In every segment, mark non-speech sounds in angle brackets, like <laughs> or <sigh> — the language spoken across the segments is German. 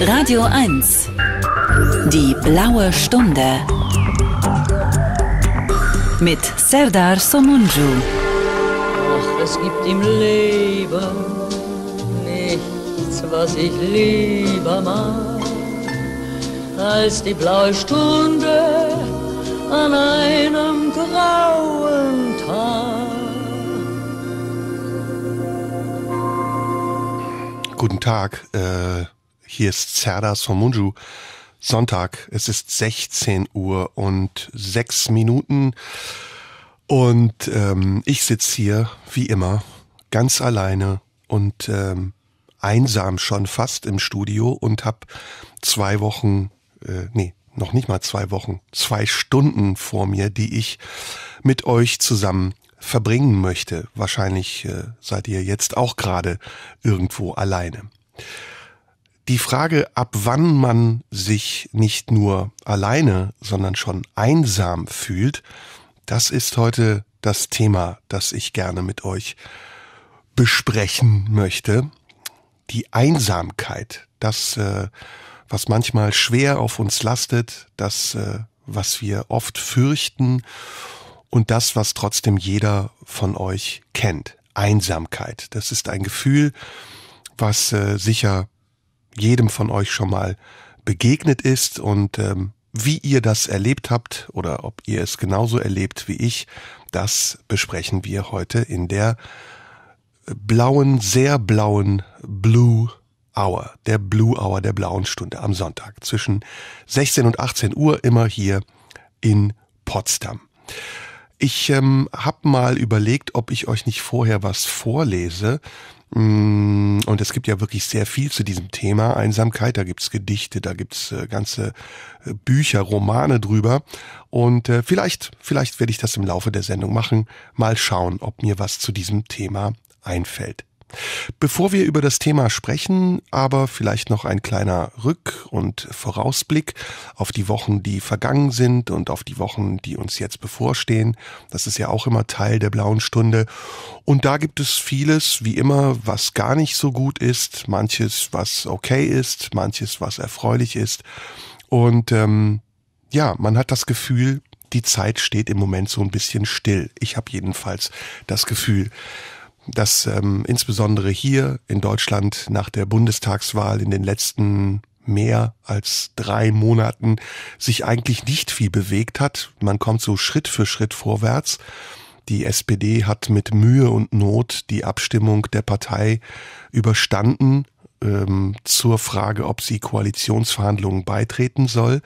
Radio 1. Die blaue Stunde. Mit Serdar Somunju. Ach, es gibt im Leben nichts, was ich lieber mag, als die blaue Stunde an einem grauen Tag. Guten Tag. Äh hier ist Zerdas von Sonntag, es ist 16 Uhr und 6 Minuten. Und ähm, ich sitze hier, wie immer, ganz alleine und ähm, einsam schon fast im Studio und habe zwei Wochen, äh, nee, noch nicht mal zwei Wochen, zwei Stunden vor mir, die ich mit euch zusammen verbringen möchte. Wahrscheinlich äh, seid ihr jetzt auch gerade irgendwo alleine die Frage, ab wann man sich nicht nur alleine, sondern schon einsam fühlt, das ist heute das Thema, das ich gerne mit euch besprechen möchte. Die Einsamkeit, das, äh, was manchmal schwer auf uns lastet, das, äh, was wir oft fürchten und das, was trotzdem jeder von euch kennt. Einsamkeit, das ist ein Gefühl, was äh, sicher jedem von euch schon mal begegnet ist und ähm, wie ihr das erlebt habt oder ob ihr es genauso erlebt wie ich, das besprechen wir heute in der blauen, sehr blauen Blue Hour, der Blue Hour der blauen Stunde am Sonntag zwischen 16 und 18 Uhr immer hier in Potsdam. Ich ähm, habe mal überlegt, ob ich euch nicht vorher was vorlese, und es gibt ja wirklich sehr viel zu diesem Thema Einsamkeit. Da gibt's Gedichte, da gibt's äh, ganze äh, Bücher, Romane drüber. Und äh, vielleicht, vielleicht werde ich das im Laufe der Sendung machen. Mal schauen, ob mir was zu diesem Thema einfällt. Bevor wir über das Thema sprechen, aber vielleicht noch ein kleiner Rück- und Vorausblick auf die Wochen, die vergangen sind und auf die Wochen, die uns jetzt bevorstehen. Das ist ja auch immer Teil der blauen Stunde. Und da gibt es vieles, wie immer, was gar nicht so gut ist, manches, was okay ist, manches, was erfreulich ist. Und ähm, ja, man hat das Gefühl, die Zeit steht im Moment so ein bisschen still. Ich habe jedenfalls das Gefühl dass ähm, insbesondere hier in Deutschland nach der Bundestagswahl in den letzten mehr als drei Monaten sich eigentlich nicht viel bewegt hat. Man kommt so Schritt für Schritt vorwärts. Die SPD hat mit Mühe und Not die Abstimmung der Partei überstanden ähm, zur Frage, ob sie Koalitionsverhandlungen beitreten soll.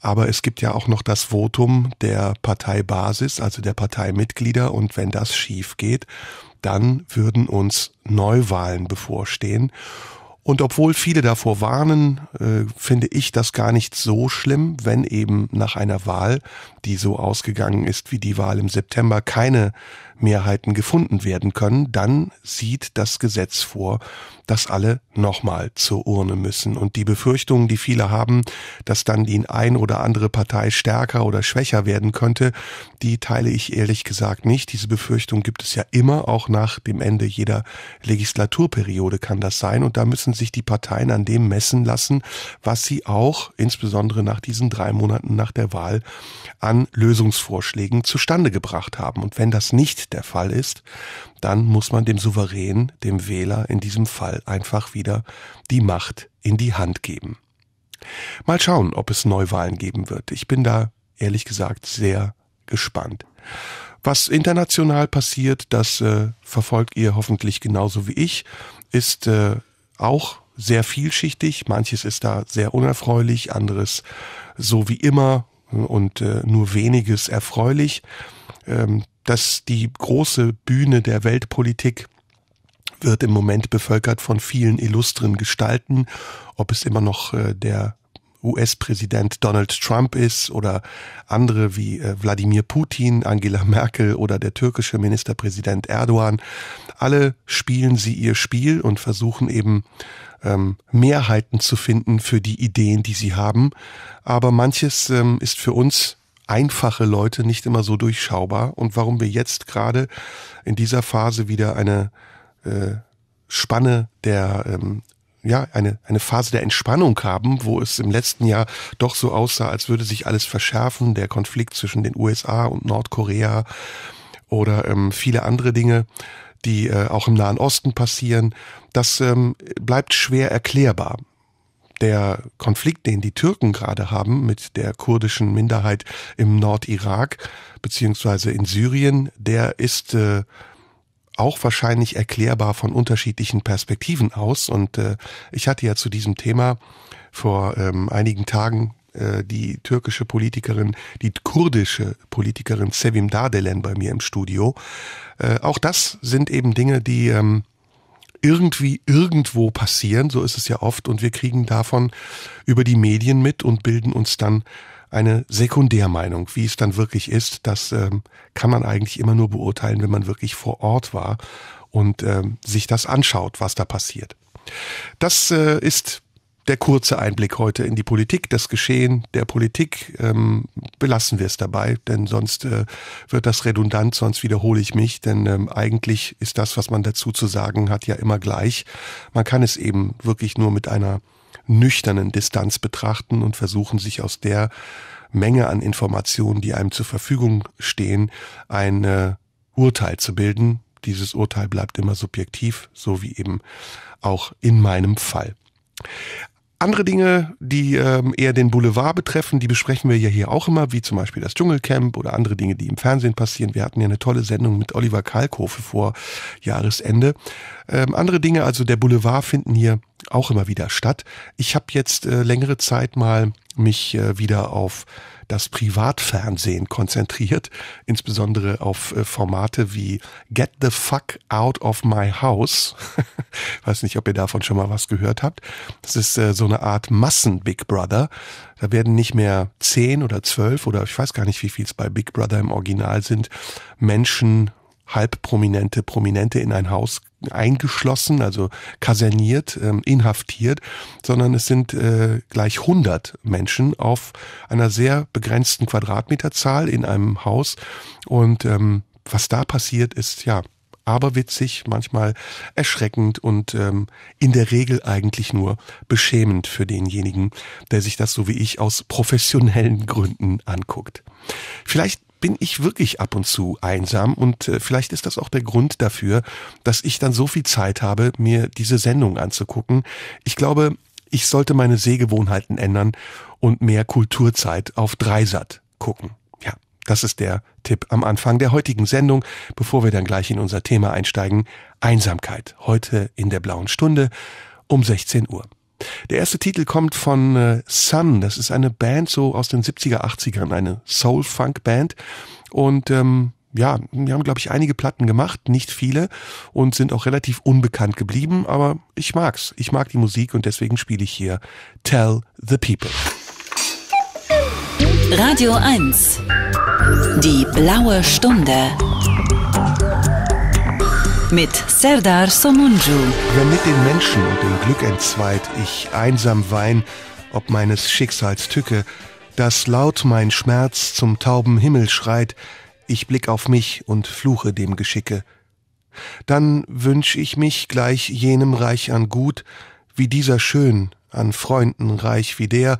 Aber es gibt ja auch noch das Votum der Parteibasis, also der Parteimitglieder. Und wenn das schief geht, dann würden uns Neuwahlen bevorstehen. Und obwohl viele davor warnen, äh, finde ich das gar nicht so schlimm, wenn eben nach einer Wahl, die so ausgegangen ist wie die Wahl im September, keine Mehrheiten gefunden werden können, dann sieht das Gesetz vor, dass alle nochmal zur Urne müssen. Und die Befürchtungen, die viele haben, dass dann die ein oder andere Partei stärker oder schwächer werden könnte, die teile ich ehrlich gesagt nicht. Diese Befürchtung gibt es ja immer, auch nach dem Ende jeder Legislaturperiode kann das sein. Und da müssen sich die Parteien an dem messen lassen, was sie auch, insbesondere nach diesen drei Monaten nach der Wahl, an Lösungsvorschlägen zustande gebracht haben. Und wenn das nicht der Fall ist, dann muss man dem Souverän, dem Wähler in diesem Fall einfach wieder die Macht in die Hand geben. Mal schauen, ob es Neuwahlen geben wird. Ich bin da ehrlich gesagt sehr gespannt. Was international passiert, das äh, verfolgt ihr hoffentlich genauso wie ich, ist äh, auch sehr vielschichtig. Manches ist da sehr unerfreulich, anderes so wie immer und äh, nur weniges erfreulich. Ähm, dass die große Bühne der Weltpolitik wird im Moment bevölkert von vielen illustren Gestalten, ob es immer noch äh, der US-Präsident Donald Trump ist oder andere wie äh, Wladimir Putin, Angela Merkel oder der türkische Ministerpräsident Erdogan. Alle spielen sie ihr Spiel und versuchen eben ähm, Mehrheiten zu finden für die Ideen, die sie haben. Aber manches ähm, ist für uns einfache Leute nicht immer so durchschaubar und warum wir jetzt gerade in dieser Phase wieder eine äh, Spanne der ähm, ja, eine, eine Phase der Entspannung haben, wo es im letzten Jahr doch so aussah, als würde sich alles verschärfen, der Konflikt zwischen den USA und Nordkorea oder ähm, viele andere Dinge, die äh, auch im Nahen Osten passieren, das ähm, bleibt schwer erklärbar der Konflikt, den die Türken gerade haben mit der kurdischen Minderheit im Nordirak beziehungsweise in Syrien, der ist äh, auch wahrscheinlich erklärbar von unterschiedlichen Perspektiven aus. Und äh, ich hatte ja zu diesem Thema vor ähm, einigen Tagen äh, die türkische Politikerin, die kurdische Politikerin Sevim Dardelen bei mir im Studio. Äh, auch das sind eben Dinge, die ähm, irgendwie irgendwo passieren, so ist es ja oft, und wir kriegen davon über die Medien mit und bilden uns dann eine Sekundärmeinung, wie es dann wirklich ist, das ähm, kann man eigentlich immer nur beurteilen, wenn man wirklich vor Ort war und ähm, sich das anschaut, was da passiert. Das äh, ist der kurze Einblick heute in die Politik, das Geschehen der Politik. Ähm, belassen wir es dabei, denn sonst äh, wird das redundant, sonst wiederhole ich mich, denn ähm, eigentlich ist das, was man dazu zu sagen hat, ja immer gleich. Man kann es eben wirklich nur mit einer nüchternen Distanz betrachten und versuchen, sich aus der Menge an Informationen, die einem zur Verfügung stehen, ein äh, Urteil zu bilden. Dieses Urteil bleibt immer subjektiv, so wie eben auch in meinem Fall. Andere Dinge, die ähm, eher den Boulevard betreffen, die besprechen wir ja hier auch immer, wie zum Beispiel das Dschungelcamp oder andere Dinge, die im Fernsehen passieren. Wir hatten ja eine tolle Sendung mit Oliver Kalkofe vor Jahresende. Ähm, andere Dinge, also der Boulevard, finden hier auch immer wieder statt. Ich habe jetzt äh, längere Zeit mal mich äh, wieder auf das Privatfernsehen konzentriert, insbesondere auf äh, Formate wie Get the Fuck Out of My House. <laughs> Weiß nicht, ob ihr davon schon mal was gehört habt. Das ist äh, so eine Art Massen-Big Brother. Da werden nicht mehr zehn oder zwölf oder ich weiß gar nicht, wie viel es bei Big Brother im Original sind, Menschen halbprominente Prominente in ein Haus eingeschlossen, also kaserniert, ähm, inhaftiert, sondern es sind äh, gleich 100 Menschen auf einer sehr begrenzten Quadratmeterzahl in einem Haus. Und ähm, was da passiert, ist ja aberwitzig, manchmal erschreckend und ähm, in der Regel eigentlich nur beschämend für denjenigen, der sich das so wie ich aus professionellen Gründen anguckt. Vielleicht bin ich wirklich ab und zu einsam und äh, vielleicht ist das auch der Grund dafür, dass ich dann so viel Zeit habe, mir diese Sendung anzugucken. Ich glaube, ich sollte meine Sehgewohnheiten ändern und mehr Kulturzeit auf Dreisat gucken. Ja, das ist der Tipp am Anfang der heutigen Sendung, bevor wir dann gleich in unser Thema einsteigen. Einsamkeit, heute in der blauen Stunde um 16 Uhr. Der erste Titel kommt von äh, Sun. Das ist eine Band so aus den 70er, 80ern, eine Soul-Funk-Band. Und ähm, ja, wir haben, glaube ich, einige Platten gemacht, nicht viele, und sind auch relativ unbekannt geblieben, aber ich mag's. Ich mag die Musik und deswegen spiele ich hier Tell the People. Radio 1. Die blaue Stunde mit Serdar Somunju. Wer mit den Menschen und dem Glück entzweit, ich einsam wein, ob meines Schicksals Tücke, dass laut mein Schmerz zum tauben Himmel schreit, ich blick auf mich und fluche dem Geschicke. Dann wünsch ich mich gleich jenem reich an Gut, wie dieser schön, an Freunden reich wie der,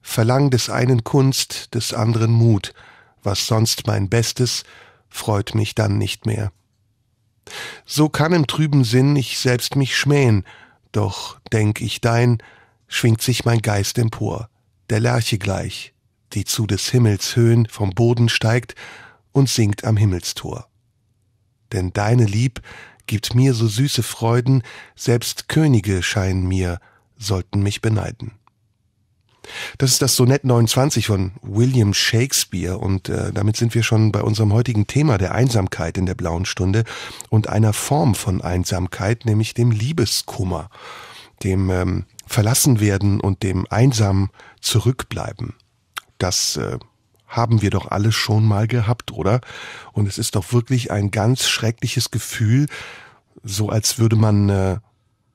verlang des einen Kunst, des anderen Mut, was sonst mein Bestes, freut mich dann nicht mehr. So kann im trüben Sinn ich selbst mich schmähen, doch denk ich dein, schwingt sich mein Geist empor, der Lerche gleich, die zu des Himmels Höhen vom Boden steigt und singt am Himmelstor. Denn deine Lieb gibt mir so süße Freuden, selbst Könige scheinen mir, sollten mich beneiden. Das ist das Sonett 29 von William Shakespeare und äh, damit sind wir schon bei unserem heutigen Thema der Einsamkeit in der blauen Stunde und einer Form von Einsamkeit, nämlich dem Liebeskummer, dem ähm, Verlassenwerden und dem einsam zurückbleiben. Das äh, haben wir doch alle schon mal gehabt, oder? Und es ist doch wirklich ein ganz schreckliches Gefühl, so als würde man äh,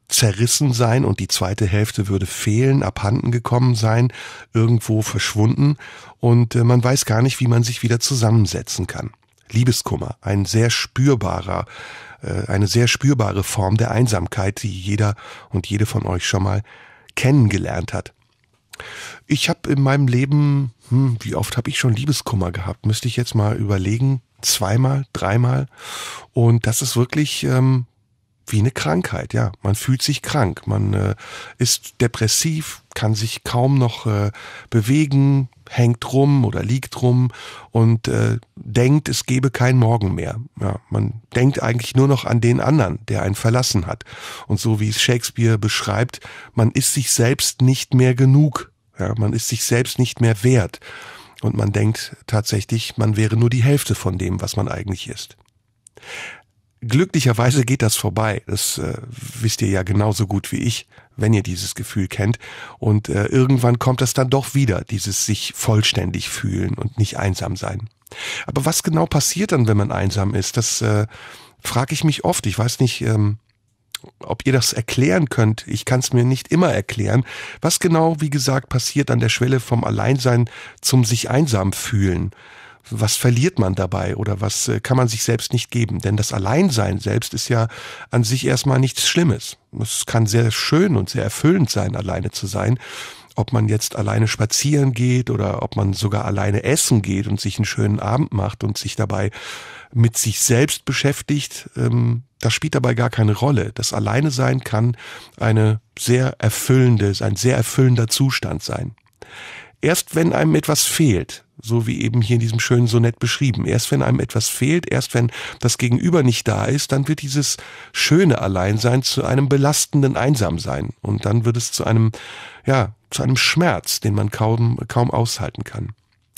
zerrissen sein und die zweite Hälfte würde fehlen, abhanden gekommen sein, irgendwo verschwunden und äh, man weiß gar nicht, wie man sich wieder zusammensetzen kann. Liebeskummer, ein sehr spürbarer, äh, eine sehr spürbare Form der Einsamkeit, die jeder und jede von euch schon mal kennengelernt hat. Ich habe in meinem Leben, hm, wie oft habe ich schon Liebeskummer gehabt? Müsste ich jetzt mal überlegen. Zweimal, dreimal. Und das ist wirklich ähm, wie eine Krankheit, ja. Man fühlt sich krank, man äh, ist depressiv, kann sich kaum noch äh, bewegen, hängt rum oder liegt rum und äh, denkt, es gebe keinen Morgen mehr. Ja, man denkt eigentlich nur noch an den anderen, der einen verlassen hat. Und so wie es Shakespeare beschreibt, man ist sich selbst nicht mehr genug. Ja, man ist sich selbst nicht mehr wert. Und man denkt tatsächlich, man wäre nur die Hälfte von dem, was man eigentlich ist glücklicherweise geht das vorbei. Das äh, wisst ihr ja genauso gut wie ich, wenn ihr dieses Gefühl kennt. Und äh, irgendwann kommt das dann doch wieder, dieses sich vollständig fühlen und nicht einsam sein. Aber was genau passiert dann, wenn man einsam ist? Das äh, frage ich mich oft. Ich weiß nicht, ähm, ob ihr das erklären könnt. Ich kann es mir nicht immer erklären. Was genau, wie gesagt, passiert an der Schwelle vom Alleinsein zum sich einsam fühlen? was verliert man dabei oder was äh, kann man sich selbst nicht geben? Denn das Alleinsein selbst ist ja an sich erstmal nichts Schlimmes. Es kann sehr schön und sehr erfüllend sein, alleine zu sein. Ob man jetzt alleine spazieren geht oder ob man sogar alleine essen geht und sich einen schönen Abend macht und sich dabei mit sich selbst beschäftigt, ähm, das spielt dabei gar keine Rolle. Das Alleine sein kann eine sehr erfüllende, ein sehr erfüllender Zustand sein. Erst wenn einem etwas fehlt, so wie eben hier in diesem schönen Sonett beschrieben. Erst wenn einem etwas fehlt, erst wenn das Gegenüber nicht da ist, dann wird dieses schöne Alleinsein zu einem belastenden Einsamsein und dann wird es zu einem, ja, zu einem Schmerz, den man kaum, kaum aushalten kann.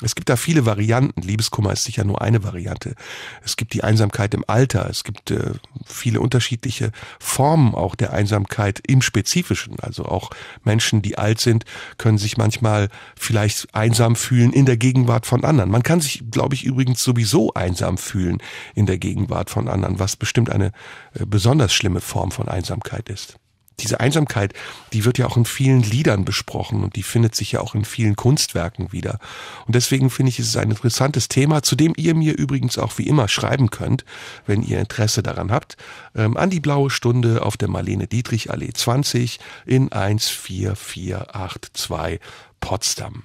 Es gibt da viele Varianten. Liebeskummer ist sicher nur eine Variante. Es gibt die Einsamkeit im Alter. Es gibt äh, viele unterschiedliche Formen auch der Einsamkeit im Spezifischen. Also auch Menschen, die alt sind, können sich manchmal vielleicht einsam fühlen in der Gegenwart von anderen. Man kann sich, glaube ich, übrigens sowieso einsam fühlen in der Gegenwart von anderen, was bestimmt eine äh, besonders schlimme Form von Einsamkeit ist diese Einsamkeit, die wird ja auch in vielen Liedern besprochen und die findet sich ja auch in vielen Kunstwerken wieder. Und deswegen finde ich, es ist ein interessantes Thema, zu dem ihr mir übrigens auch wie immer schreiben könnt, wenn ihr Interesse daran habt, ähm, an die blaue Stunde auf der Marlene Dietrich Allee 20 in 14482 Potsdam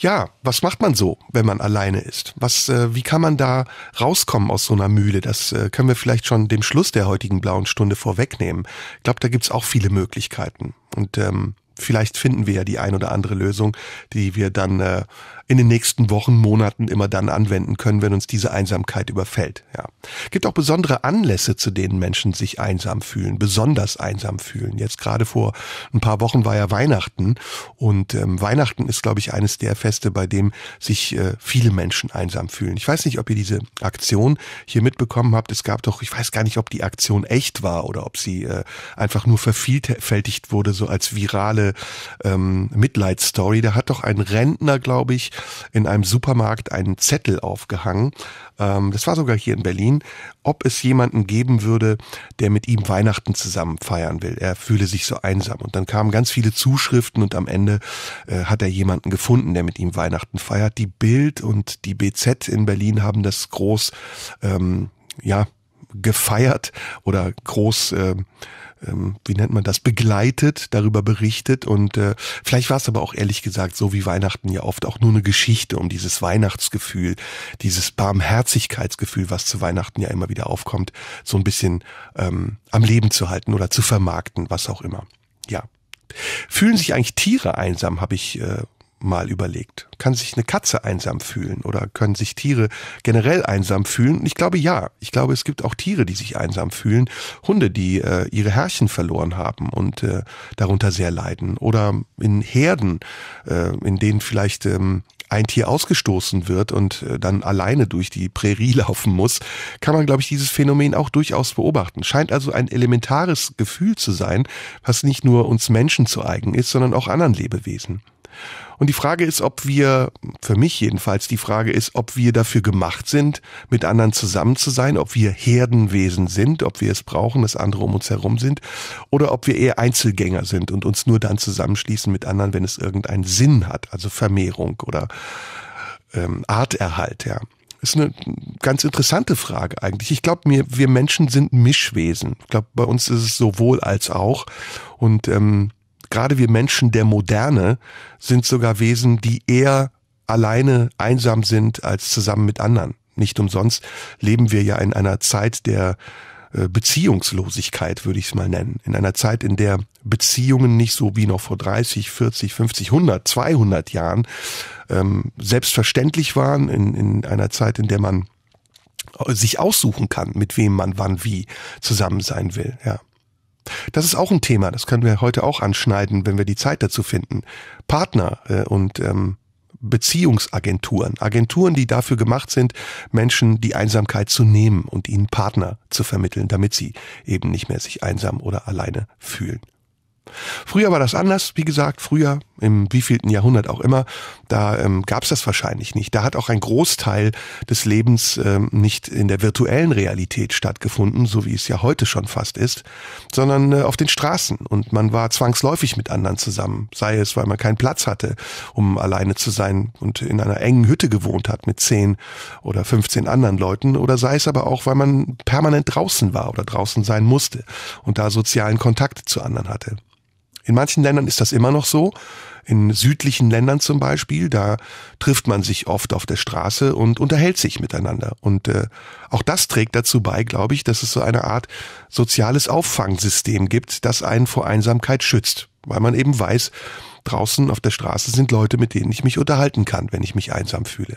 ja, was macht man so, wenn man alleine ist? Was, äh, wie kann man da rauskommen aus so einer Mühle? Das äh, können wir vielleicht schon dem Schluss der heutigen blauen Stunde vorwegnehmen. Ich glaube, da gibt's auch viele Möglichkeiten. Und ähm, vielleicht finden wir ja die ein oder andere Lösung, die wir dann äh, in den nächsten Wochen, Monaten immer dann anwenden können, wenn uns diese Einsamkeit überfällt. Ja. Gibt auch besondere Anlässe, zu denen Menschen sich einsam fühlen, besonders einsam fühlen. Jetzt gerade vor ein paar Wochen war ja Weihnachten und ähm, Weihnachten ist, glaube ich, eines der Feste, bei dem sich äh, viele Menschen einsam fühlen. Ich weiß nicht, ob ihr diese Aktion hier mitbekommen habt. Es gab doch, ich weiß gar nicht, ob die Aktion echt war oder ob sie äh, einfach nur vervielfältigt wurde, so als virale ähm, Mitleidsstory. Da hat doch ein Rentner, glaube ich, in einem Supermarkt einen Zettel aufgehangen. Ähm, das war sogar hier in Berlin, ob es jemanden geben würde, der mit ihm Weihnachten zusammen feiern will. Er fühle sich so einsam. Und dann kamen ganz viele Zuschriften und am Ende äh, hat er jemanden gefunden, der mit ihm Weihnachten feiert. Die Bild und die BZ in Berlin haben das groß, ähm, ja, gefeiert oder groß äh, ähm, wie nennt man das, begleitet, darüber berichtet. Und äh, vielleicht war es aber auch ehrlich gesagt, so wie Weihnachten ja oft, auch nur eine Geschichte um dieses Weihnachtsgefühl, dieses Barmherzigkeitsgefühl, was zu Weihnachten ja immer wieder aufkommt, so ein bisschen ähm, am Leben zu halten oder zu vermarkten, was auch immer. Ja. Fühlen sich eigentlich Tiere einsam, habe ich äh, mal überlegt. Kann sich eine Katze einsam fühlen oder können sich Tiere generell einsam fühlen? Ich glaube ja. Ich glaube, es gibt auch Tiere, die sich einsam fühlen. Hunde, die äh, ihre Herrchen verloren haben und äh, darunter sehr leiden. Oder in Herden, äh, in denen vielleicht ähm, ein Tier ausgestoßen wird und äh, dann alleine durch die Prärie <laughs> laufen muss, kann man, glaube ich, dieses Phänomen auch durchaus beobachten. Scheint also ein elementares Gefühl zu sein, was nicht nur uns Menschen zu eigen ist, sondern auch anderen Lebewesen. Und die Frage ist, ob wir, für mich jedenfalls, die Frage ist, ob wir dafür gemacht sind, mit anderen zusammen zu sein, ob wir Herdenwesen sind, ob wir es brauchen, dass andere um uns herum sind, oder ob wir eher Einzelgänger sind und uns nur dann zusammenschließen mit anderen, wenn es irgendeinen Sinn hat, also Vermehrung oder ähm, Arterhalt, ja. Ist eine ganz interessante Frage eigentlich. Ich glaube, wir, wir Menschen sind Mischwesen. Ich glaube, bei uns ist es sowohl als auch. Und ähm, gerade wir Menschen der Moderne sind sogar Wesen, die eher alleine einsam sind als zusammen mit anderen. Nicht umsonst leben wir ja in einer Zeit der äh, Beziehungslosigkeit, würde ich es mal nennen. In einer Zeit, in der Beziehungen nicht so wie noch vor 30, 40, 50, 100, 200 Jahren ähm, selbstverständlich waren. In, in einer Zeit, in der man äh, sich aussuchen kann, mit wem man wann wie zusammen sein will. Ja. Das ist auch ein Thema, das können wir heute auch anschneiden, wenn wir die Zeit dazu finden. Partner äh, und ähm, Beziehungsagenturen, Agenturen, die dafür gemacht sind, Menschen die Einsamkeit zu nehmen und ihnen Partner zu vermitteln, damit sie eben nicht mehr sich einsam oder alleine fühlen. Früher war das anders, wie gesagt, früher, im wievielten Jahrhundert auch immer, da ähm, gab es das wahrscheinlich nicht. Da hat auch ein Großteil des Lebens ähm, nicht in der virtuellen Realität stattgefunden, so wie es ja heute schon fast ist, sondern äh, auf den Straßen. Und man war zwangsläufig mit anderen zusammen, sei es, weil man keinen Platz hatte, um alleine zu sein und in einer engen Hütte gewohnt hat mit zehn oder 15 anderen Leuten, oder sei es aber auch, weil man permanent draußen war oder draußen sein musste und da sozialen Kontakt zu anderen hatte. In manchen Ländern ist das immer noch so. In südlichen Ländern zum Beispiel, da trifft man sich oft auf der Straße und unterhält sich miteinander. Und äh, auch das trägt dazu bei, glaube ich, dass es so eine Art soziales Auffangsystem gibt, das einen vor Einsamkeit schützt. Weil man eben weiß, draußen auf der Straße sind Leute, mit denen ich mich unterhalten kann, wenn ich mich einsam fühle.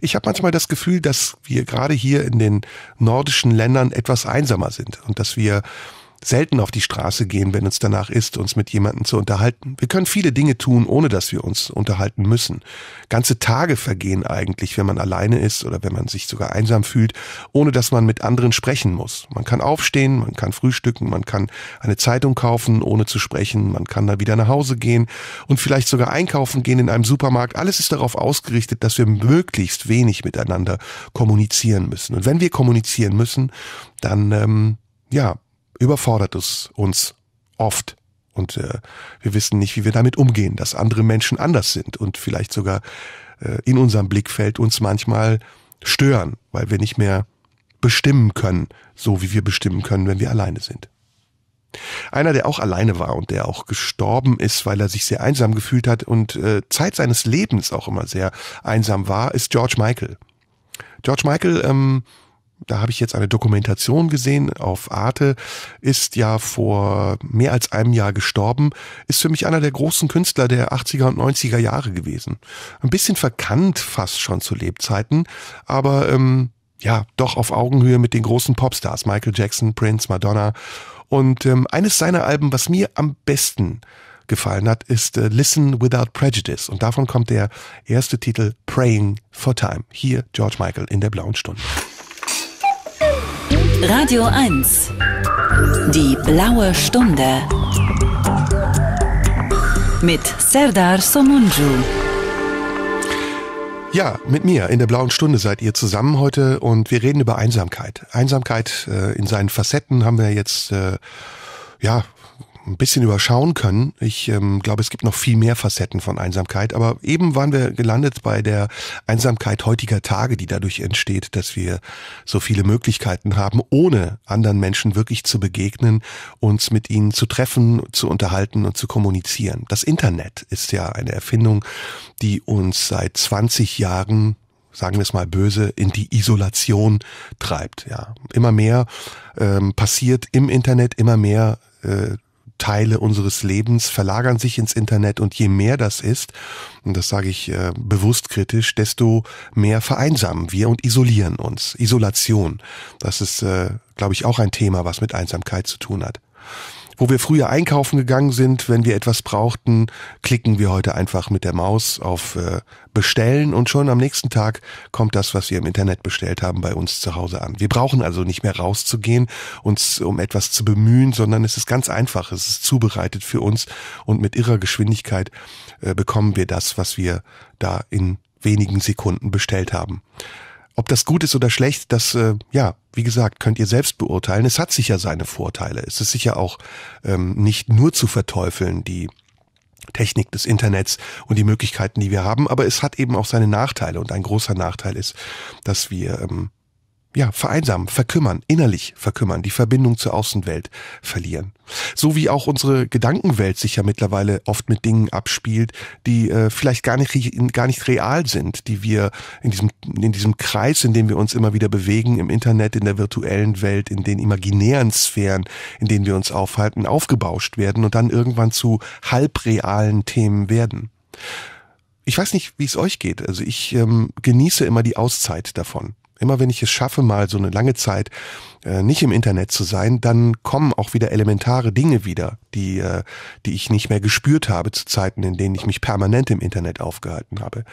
Ich habe manchmal das Gefühl, dass wir gerade hier in den nordischen Ländern etwas einsamer sind und dass wir selten auf die Straße gehen, wenn uns danach ist, uns mit jemandem zu unterhalten. Wir können viele Dinge tun, ohne dass wir uns unterhalten müssen. Ganze Tage vergehen eigentlich, wenn man alleine ist oder wenn man sich sogar einsam fühlt, ohne dass man mit anderen sprechen muss. Man kann aufstehen, man kann frühstücken, man kann eine Zeitung kaufen, ohne zu sprechen, man kann dann wieder nach Hause gehen und vielleicht sogar einkaufen gehen in einem Supermarkt. Alles ist darauf ausgerichtet, dass wir möglichst wenig miteinander kommunizieren müssen. Und wenn wir kommunizieren müssen, dann ähm, ja, überfordert es uns oft. Und äh, wir wissen nicht, wie wir damit umgehen, dass andere Menschen anders sind und vielleicht sogar äh, in unserem Blickfeld uns manchmal stören, weil wir nicht mehr bestimmen können, so wie wir bestimmen können, wenn wir alleine sind. Einer, der auch alleine war und der auch gestorben ist, weil er sich sehr einsam gefühlt hat und äh, Zeit seines Lebens auch immer sehr einsam war, ist George Michael. George Michael ähm, da habe ich jetzt eine Dokumentation gesehen auf Arte, ist ja vor mehr als einem Jahr gestorben, ist für mich einer der großen Künstler der 80er und 90er Jahre gewesen. Ein bisschen verkannt fast schon zu Lebzeiten, aber ähm, ja, doch auf Augenhöhe mit den großen Popstars, Michael Jackson, Prince, Madonna. Und ähm, eines seiner Alben, was mir am besten gefallen hat, ist äh, Listen Without Prejudice. Und davon kommt der erste Titel Praying for Time. Hier George Michael in der blauen Stunde. Radio 1. Die blaue Stunde. Mit Serdar Somunju. Ja, mit mir in der blauen Stunde seid ihr zusammen heute und wir reden über Einsamkeit. Einsamkeit äh, in seinen Facetten haben wir jetzt äh, ja ein bisschen überschauen können. Ich ähm, glaube, es gibt noch viel mehr Facetten von Einsamkeit, aber eben waren wir gelandet bei der Einsamkeit heutiger Tage, die dadurch entsteht, dass wir so viele Möglichkeiten haben, ohne anderen Menschen wirklich zu begegnen, uns mit ihnen zu treffen, zu unterhalten und zu kommunizieren. Das Internet ist ja eine Erfindung, die uns seit 20 Jahren sagen wir es mal böse, in die Isolation treibt. Ja, immer mehr ähm, passiert im Internet, immer mehr äh, Teile unseres Lebens verlagern sich ins Internet und je mehr das ist, und das sage ich äh, bewusst kritisch, desto mehr vereinsamen wir und isolieren uns. Isolation, das ist, äh, glaube ich, auch ein Thema, was mit Einsamkeit zu tun hat. Wo wir früher einkaufen gegangen sind, wenn wir etwas brauchten, klicken wir heute einfach mit der Maus auf äh, Bestellen und schon am nächsten Tag kommt das, was wir im Internet bestellt haben, bei uns zu Hause an. Wir brauchen also nicht mehr rauszugehen, uns um etwas zu bemühen, sondern es ist ganz einfach, es ist zubereitet für uns und mit irrer Geschwindigkeit äh, bekommen wir das, was wir da in wenigen Sekunden bestellt haben. Ob das gut ist oder schlecht, das äh, ja wie gesagt, könnt ihr selbst beurteilen. Es hat sicher seine Vorteile. Es ist sicher auch ähm, nicht nur zu verteufeln, die Technik des Internets und die Möglichkeiten, die wir haben, aber es hat eben auch seine Nachteile und ein großer Nachteil ist, dass wir ähm, ja, vereinsamen, verkümmern, innerlich verkümmern, die Verbindung zur Außenwelt verlieren. So wie auch unsere Gedankenwelt sich ja mittlerweile oft mit Dingen abspielt, die äh, vielleicht gar nicht, gar nicht real sind, die wir in diesem, in diesem Kreis, in dem wir uns immer wieder bewegen, im Internet, in der virtuellen Welt, in den imaginären Sphären, in denen wir uns aufhalten, aufgebauscht werden und dann irgendwann zu halbrealen Themen werden. Ich weiß nicht, wie es euch geht. Also ich ähm, genieße immer die Auszeit davon. Immer wenn ich es schaffe, mal so eine lange Zeit äh, nicht im Internet zu sein, dann kommen auch wieder elementare Dinge wieder, die, äh, die ich nicht mehr gespürt habe zu Zeiten, in denen ich mich permanent im Internet aufgehalten habe.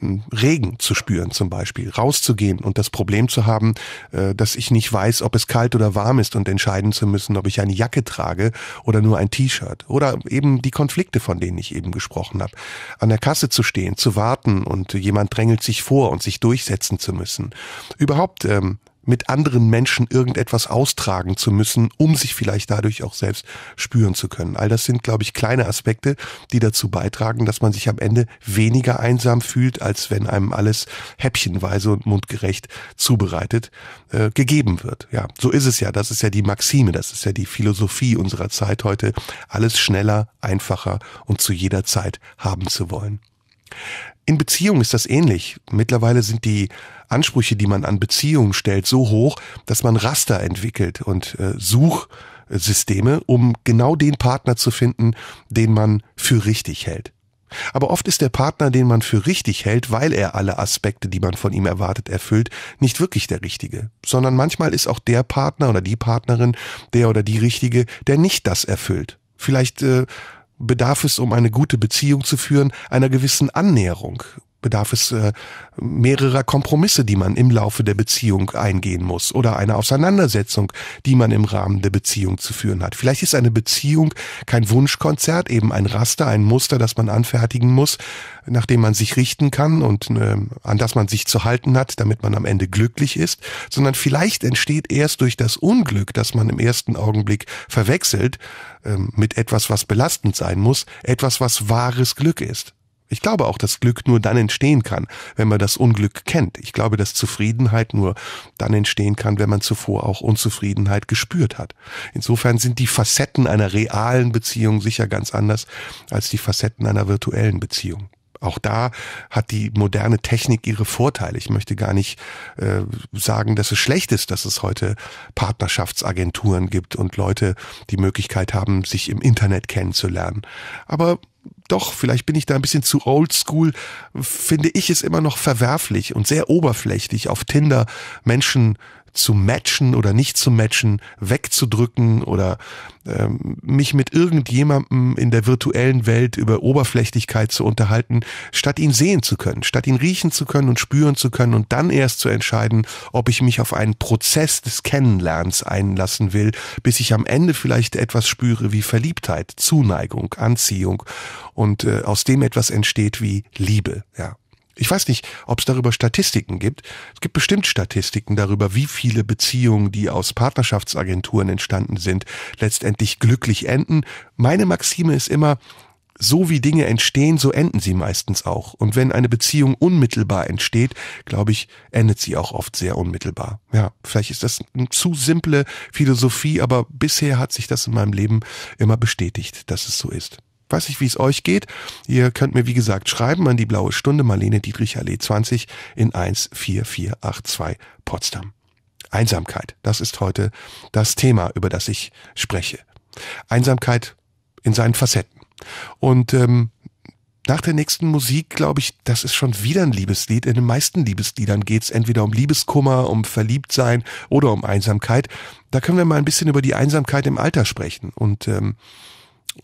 Hm, Regen zu spüren zum Beispiel, rauszugehen und das Problem zu haben, äh, dass ich nicht weiß, ob es kalt oder warm ist und entscheiden zu müssen, ob ich eine Jacke trage oder nur ein T-Shirt. Oder eben die Konflikte, von denen ich eben gesprochen habe. An der Kasse zu stehen, zu warten und jemand drängelt sich vor und sich durchsetzen zu müssen überhaupt ähm, mit anderen Menschen irgendetwas austragen zu müssen, um sich vielleicht dadurch auch selbst spüren zu können. All das sind, glaube ich, kleine Aspekte, die dazu beitragen, dass man sich am Ende weniger einsam fühlt, als wenn einem alles häppchenweise und mundgerecht zubereitet äh, gegeben wird. Ja, so ist es ja. Das ist ja die Maxime, das ist ja die Philosophie unserer Zeit heute, alles schneller, einfacher und zu jeder Zeit haben zu wollen. In Beziehung ist das ähnlich. Mittlerweile sind die Ansprüche, die man an Beziehungen stellt, so hoch, dass man Raster entwickelt und äh, Suchsysteme, um genau den Partner zu finden, den man für richtig hält. Aber oft ist der Partner, den man für richtig hält, weil er alle Aspekte, die man von ihm erwartet, erfüllt, nicht wirklich der Richtige, sondern manchmal ist auch der Partner oder die Partnerin, der oder die Richtige, der nicht das erfüllt. Vielleicht äh, bedarf es, um eine gute Beziehung zu führen, einer gewissen Annäherung, bedarf es äh, mehrerer Kompromisse, die man im Laufe der Beziehung eingehen muss oder einer Auseinandersetzung, die man im Rahmen der Beziehung zu führen hat. Vielleicht ist eine Beziehung kein Wunschkonzert, eben ein Raster, ein Muster, das man anfertigen muss, nach dem man sich richten kann und äh, an das man sich zu halten hat, damit man am Ende glücklich ist, sondern vielleicht entsteht erst durch das Unglück, das man im ersten Augenblick verwechselt, äh, mit etwas, was belastend sein muss, etwas, was wahres Glück ist. Ich glaube auch, dass Glück nur dann entstehen kann, wenn man das Unglück kennt. Ich glaube, dass Zufriedenheit nur dann entstehen kann, wenn man zuvor auch Unzufriedenheit gespürt hat. Insofern sind die Facetten einer realen Beziehung sicher ganz anders als die Facetten einer virtuellen Beziehung. Auch da hat die moderne Technik ihre Vorteile. Ich möchte gar nicht äh, sagen, dass es schlecht ist, dass es heute Partnerschaftsagenturen gibt und Leute die Möglichkeit haben, sich im Internet kennenzulernen. Aber doch, vielleicht bin ich da ein bisschen zu oldschool, finde ich es immer noch verwerflich und sehr oberflächlich, auf Tinder Menschen zu matchen oder nicht zu matchen, wegzudrücken oder ähm, mich mit irgendjemandem in der virtuellen Welt über Oberflächlichkeit zu unterhalten, statt ihn sehen zu können, statt ihn riechen zu können und spüren zu können und dann erst zu entscheiden, ob ich mich auf einen Prozess des Kennenlernens einlassen will, bis ich am Ende vielleicht etwas spüre wie Verliebtheit, Zuneigung, Anziehung und äh, aus dem etwas entsteht wie Liebe, ja ich weiß nicht, ob es darüber Statistiken gibt. Es gibt bestimmt Statistiken darüber, wie viele Beziehungen, die aus Partnerschaftsagenturen entstanden sind, letztendlich glücklich enden. Meine Maxime ist immer, so wie Dinge entstehen, so enden sie meistens auch. Und wenn eine Beziehung unmittelbar entsteht, glaube ich, endet sie auch oft sehr unmittelbar. Ja, vielleicht ist das eine zu simple Philosophie, aber bisher hat sich das in meinem Leben immer bestätigt, dass es so ist. Weiß ich, wie es euch geht. Ihr könnt mir, wie gesagt, schreiben an die Blaue Stunde, Marlene Dietrich Allee 20 in 14482 Potsdam. Einsamkeit, das ist heute das Thema, über das ich spreche. Einsamkeit in seinen Facetten. Und ähm, nach der nächsten Musik, glaube ich, das ist schon wieder ein Liebeslied. In den meisten Liebesliedern geht's entweder um Liebeskummer, um Verliebtsein oder um Einsamkeit. Da können wir mal ein bisschen über die Einsamkeit im Alter sprechen. Und ähm,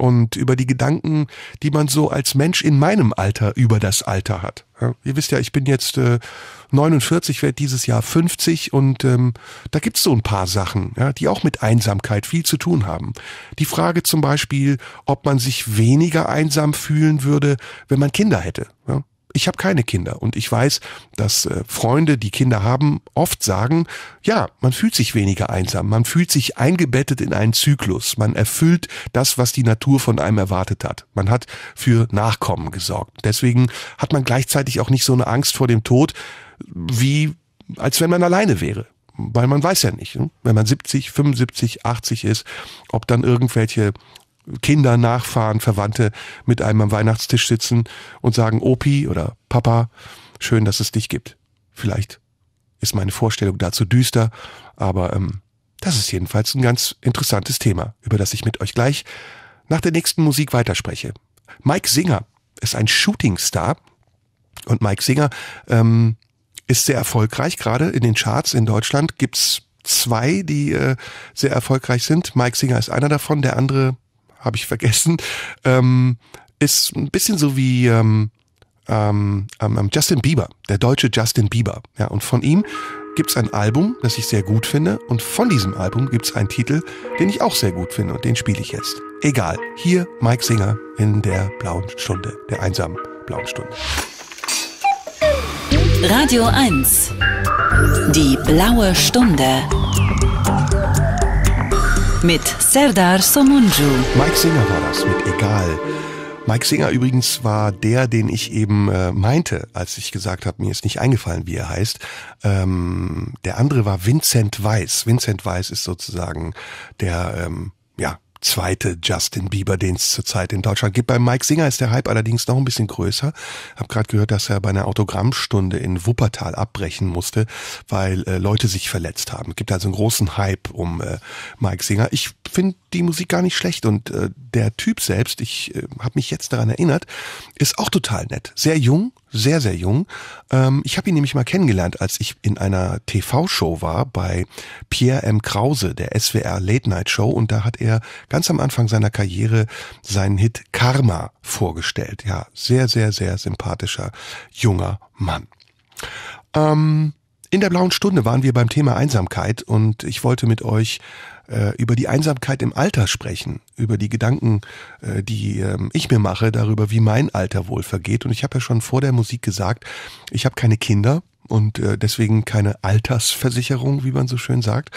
und über die Gedanken, die man so als Mensch in meinem Alter über das Alter hat. Ja, ihr wisst ja, ich bin jetzt äh, 49, werde dieses Jahr 50 und ähm, da gibt's so ein paar Sachen, ja, die auch mit Einsamkeit viel zu tun haben. Die Frage zum Beispiel, ob man sich weniger einsam fühlen würde, wenn man Kinder hätte. Ja, ich habe keine Kinder und ich weiß, dass äh, Freunde, die Kinder haben, oft sagen, ja, man fühlt sich weniger einsam, man fühlt sich eingebettet in einen Zyklus, man erfüllt das, was die Natur von einem erwartet hat. Man hat für Nachkommen gesorgt. Deswegen hat man gleichzeitig auch nicht so eine Angst vor dem Tod, wie als wenn man alleine wäre. Weil man weiß ja nicht, ne? wenn man 70, 75, 80 ist, ob dann irgendwelche Kinder, Nachfahren, Verwandte mit einem am Weihnachtstisch sitzen und sagen, Opi oder Papa, schön, dass es dich gibt. Vielleicht ist meine Vorstellung dazu düster, aber ähm, das ist jedenfalls ein ganz interessantes Thema, über das ich mit euch gleich nach der nächsten Musik weiterspreche. Mike Singer ist ein Shootingstar und Mike Singer ähm, ist sehr erfolgreich, gerade in den Charts in Deutschland gibt's zwei, die äh, sehr erfolgreich sind. Mike Singer ist einer davon, der andere habe ich vergessen, ähm, ist ein bisschen so wie ähm ähm, ähm, ähm, Justin Bieber, der deutsche Justin Bieber. Ja, und von ihm gibt es ein Album, das ich sehr gut finde. Und von diesem Album gibt es einen Titel, den ich auch sehr gut finde und den spiele ich jetzt. Egal, hier Mike Singer in der blauen Stunde, der einsamen blauen Stunde. Radio 1. Die blaue Stunde mit Serdar Somunju. Mike Singer war das mit Egal. Mike Singer übrigens war der, den ich eben äh, meinte, als ich gesagt habe, mir ist nicht eingefallen, wie er heißt. Ähm, der andere war Vincent Weiss. Vincent Weiss ist sozusagen der ähm, zweite Justin Bieber, den es zurzeit in Deutschland gibt. Bei Mike Singer ist der Hype allerdings noch ein bisschen größer. Hab gerade gehört, dass er bei einer Autogrammstunde in Wuppertal abbrechen musste, weil äh, Leute sich verletzt haben. Es gibt also einen großen Hype um äh, Mike Singer. Ich finde die Musik gar nicht schlecht und äh, der Typ selbst, ich äh, habe mich jetzt daran erinnert, ist auch total nett. Sehr jung, sehr, sehr jung. Ähm, ich habe ihn nämlich mal kennengelernt, als ich in einer TV-Show war bei Pierre M. Krause, der SWR Late Night Show. Und da hat er ganz am Anfang seiner Karriere seinen Hit Karma vorgestellt. Ja, sehr, sehr, sehr sympathischer junger Mann. Ähm, in der blauen Stunde waren wir beim Thema Einsamkeit und ich wollte mit euch äh, über die Einsamkeit im Alter sprechen, über die Gedanken, äh, die ähm, ich mir mache, darüber, wie mein Alter wohl vergeht. Und ich habe ja schon vor der Musik gesagt, ich habe keine Kinder und äh, deswegen keine Altersversicherung, wie man so schön sagt.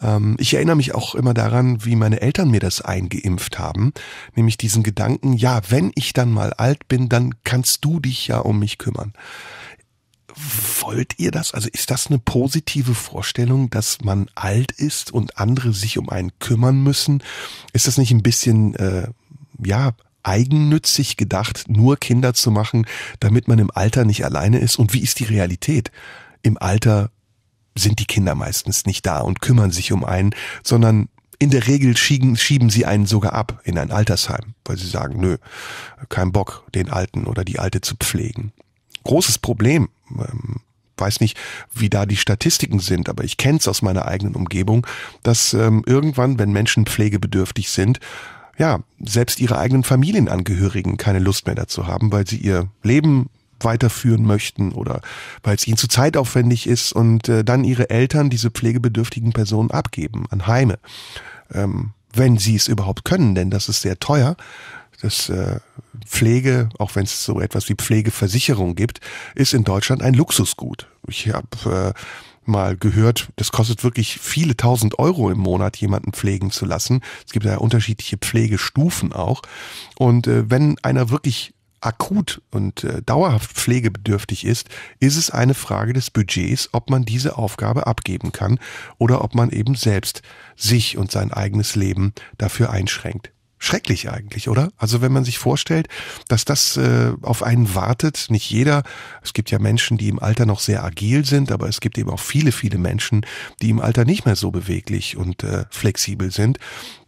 Ähm, ich erinnere mich auch immer daran, wie meine Eltern mir das eingeimpft haben, nämlich diesen Gedanken, ja, wenn ich dann mal alt bin, dann kannst du dich ja um mich kümmern. Wollt ihr das? Also ist das eine positive Vorstellung, dass man alt ist und andere sich um einen kümmern müssen? Ist das nicht ein bisschen, äh, ja, eigennützig gedacht, nur Kinder zu machen, damit man im Alter nicht alleine ist? Und wie ist die Realität? Im Alter sind die Kinder meistens nicht da und kümmern sich um einen, sondern in der Regel schieben, schieben sie einen sogar ab in ein Altersheim, weil sie sagen, nö, kein Bock, den Alten oder die Alte zu pflegen großes Problem. Ähm, weiß nicht, wie da die Statistiken sind, aber ich kenne es aus meiner eigenen Umgebung, dass ähm, irgendwann, wenn Menschen pflegebedürftig sind, ja, selbst ihre eigenen Familienangehörigen keine Lust mehr dazu haben, weil sie ihr Leben weiterführen möchten oder weil es ihnen zu zeitaufwendig ist und äh, dann ihre Eltern diese pflegebedürftigen Personen abgeben an Heime. Ähm, wenn sie es überhaupt können, denn das ist sehr teuer das äh, Pflege, auch wenn es so etwas wie Pflegeversicherung gibt, ist in Deutschland ein Luxusgut. Ich habe äh, mal gehört, das kostet wirklich viele tausend Euro im Monat, jemanden pflegen zu lassen. Es gibt ja unterschiedliche Pflegestufen auch. Und äh, wenn einer wirklich akut und äh, dauerhaft pflegebedürftig ist, ist es eine Frage des Budgets, ob man diese Aufgabe abgeben kann oder ob man eben selbst sich und sein eigenes Leben dafür einschränkt schrecklich eigentlich, oder? Also wenn man sich vorstellt, dass das äh, auf einen wartet, nicht jeder, es gibt ja Menschen, die im Alter noch sehr agil sind, aber es gibt eben auch viele, viele Menschen, die im Alter nicht mehr so beweglich und äh, flexibel sind.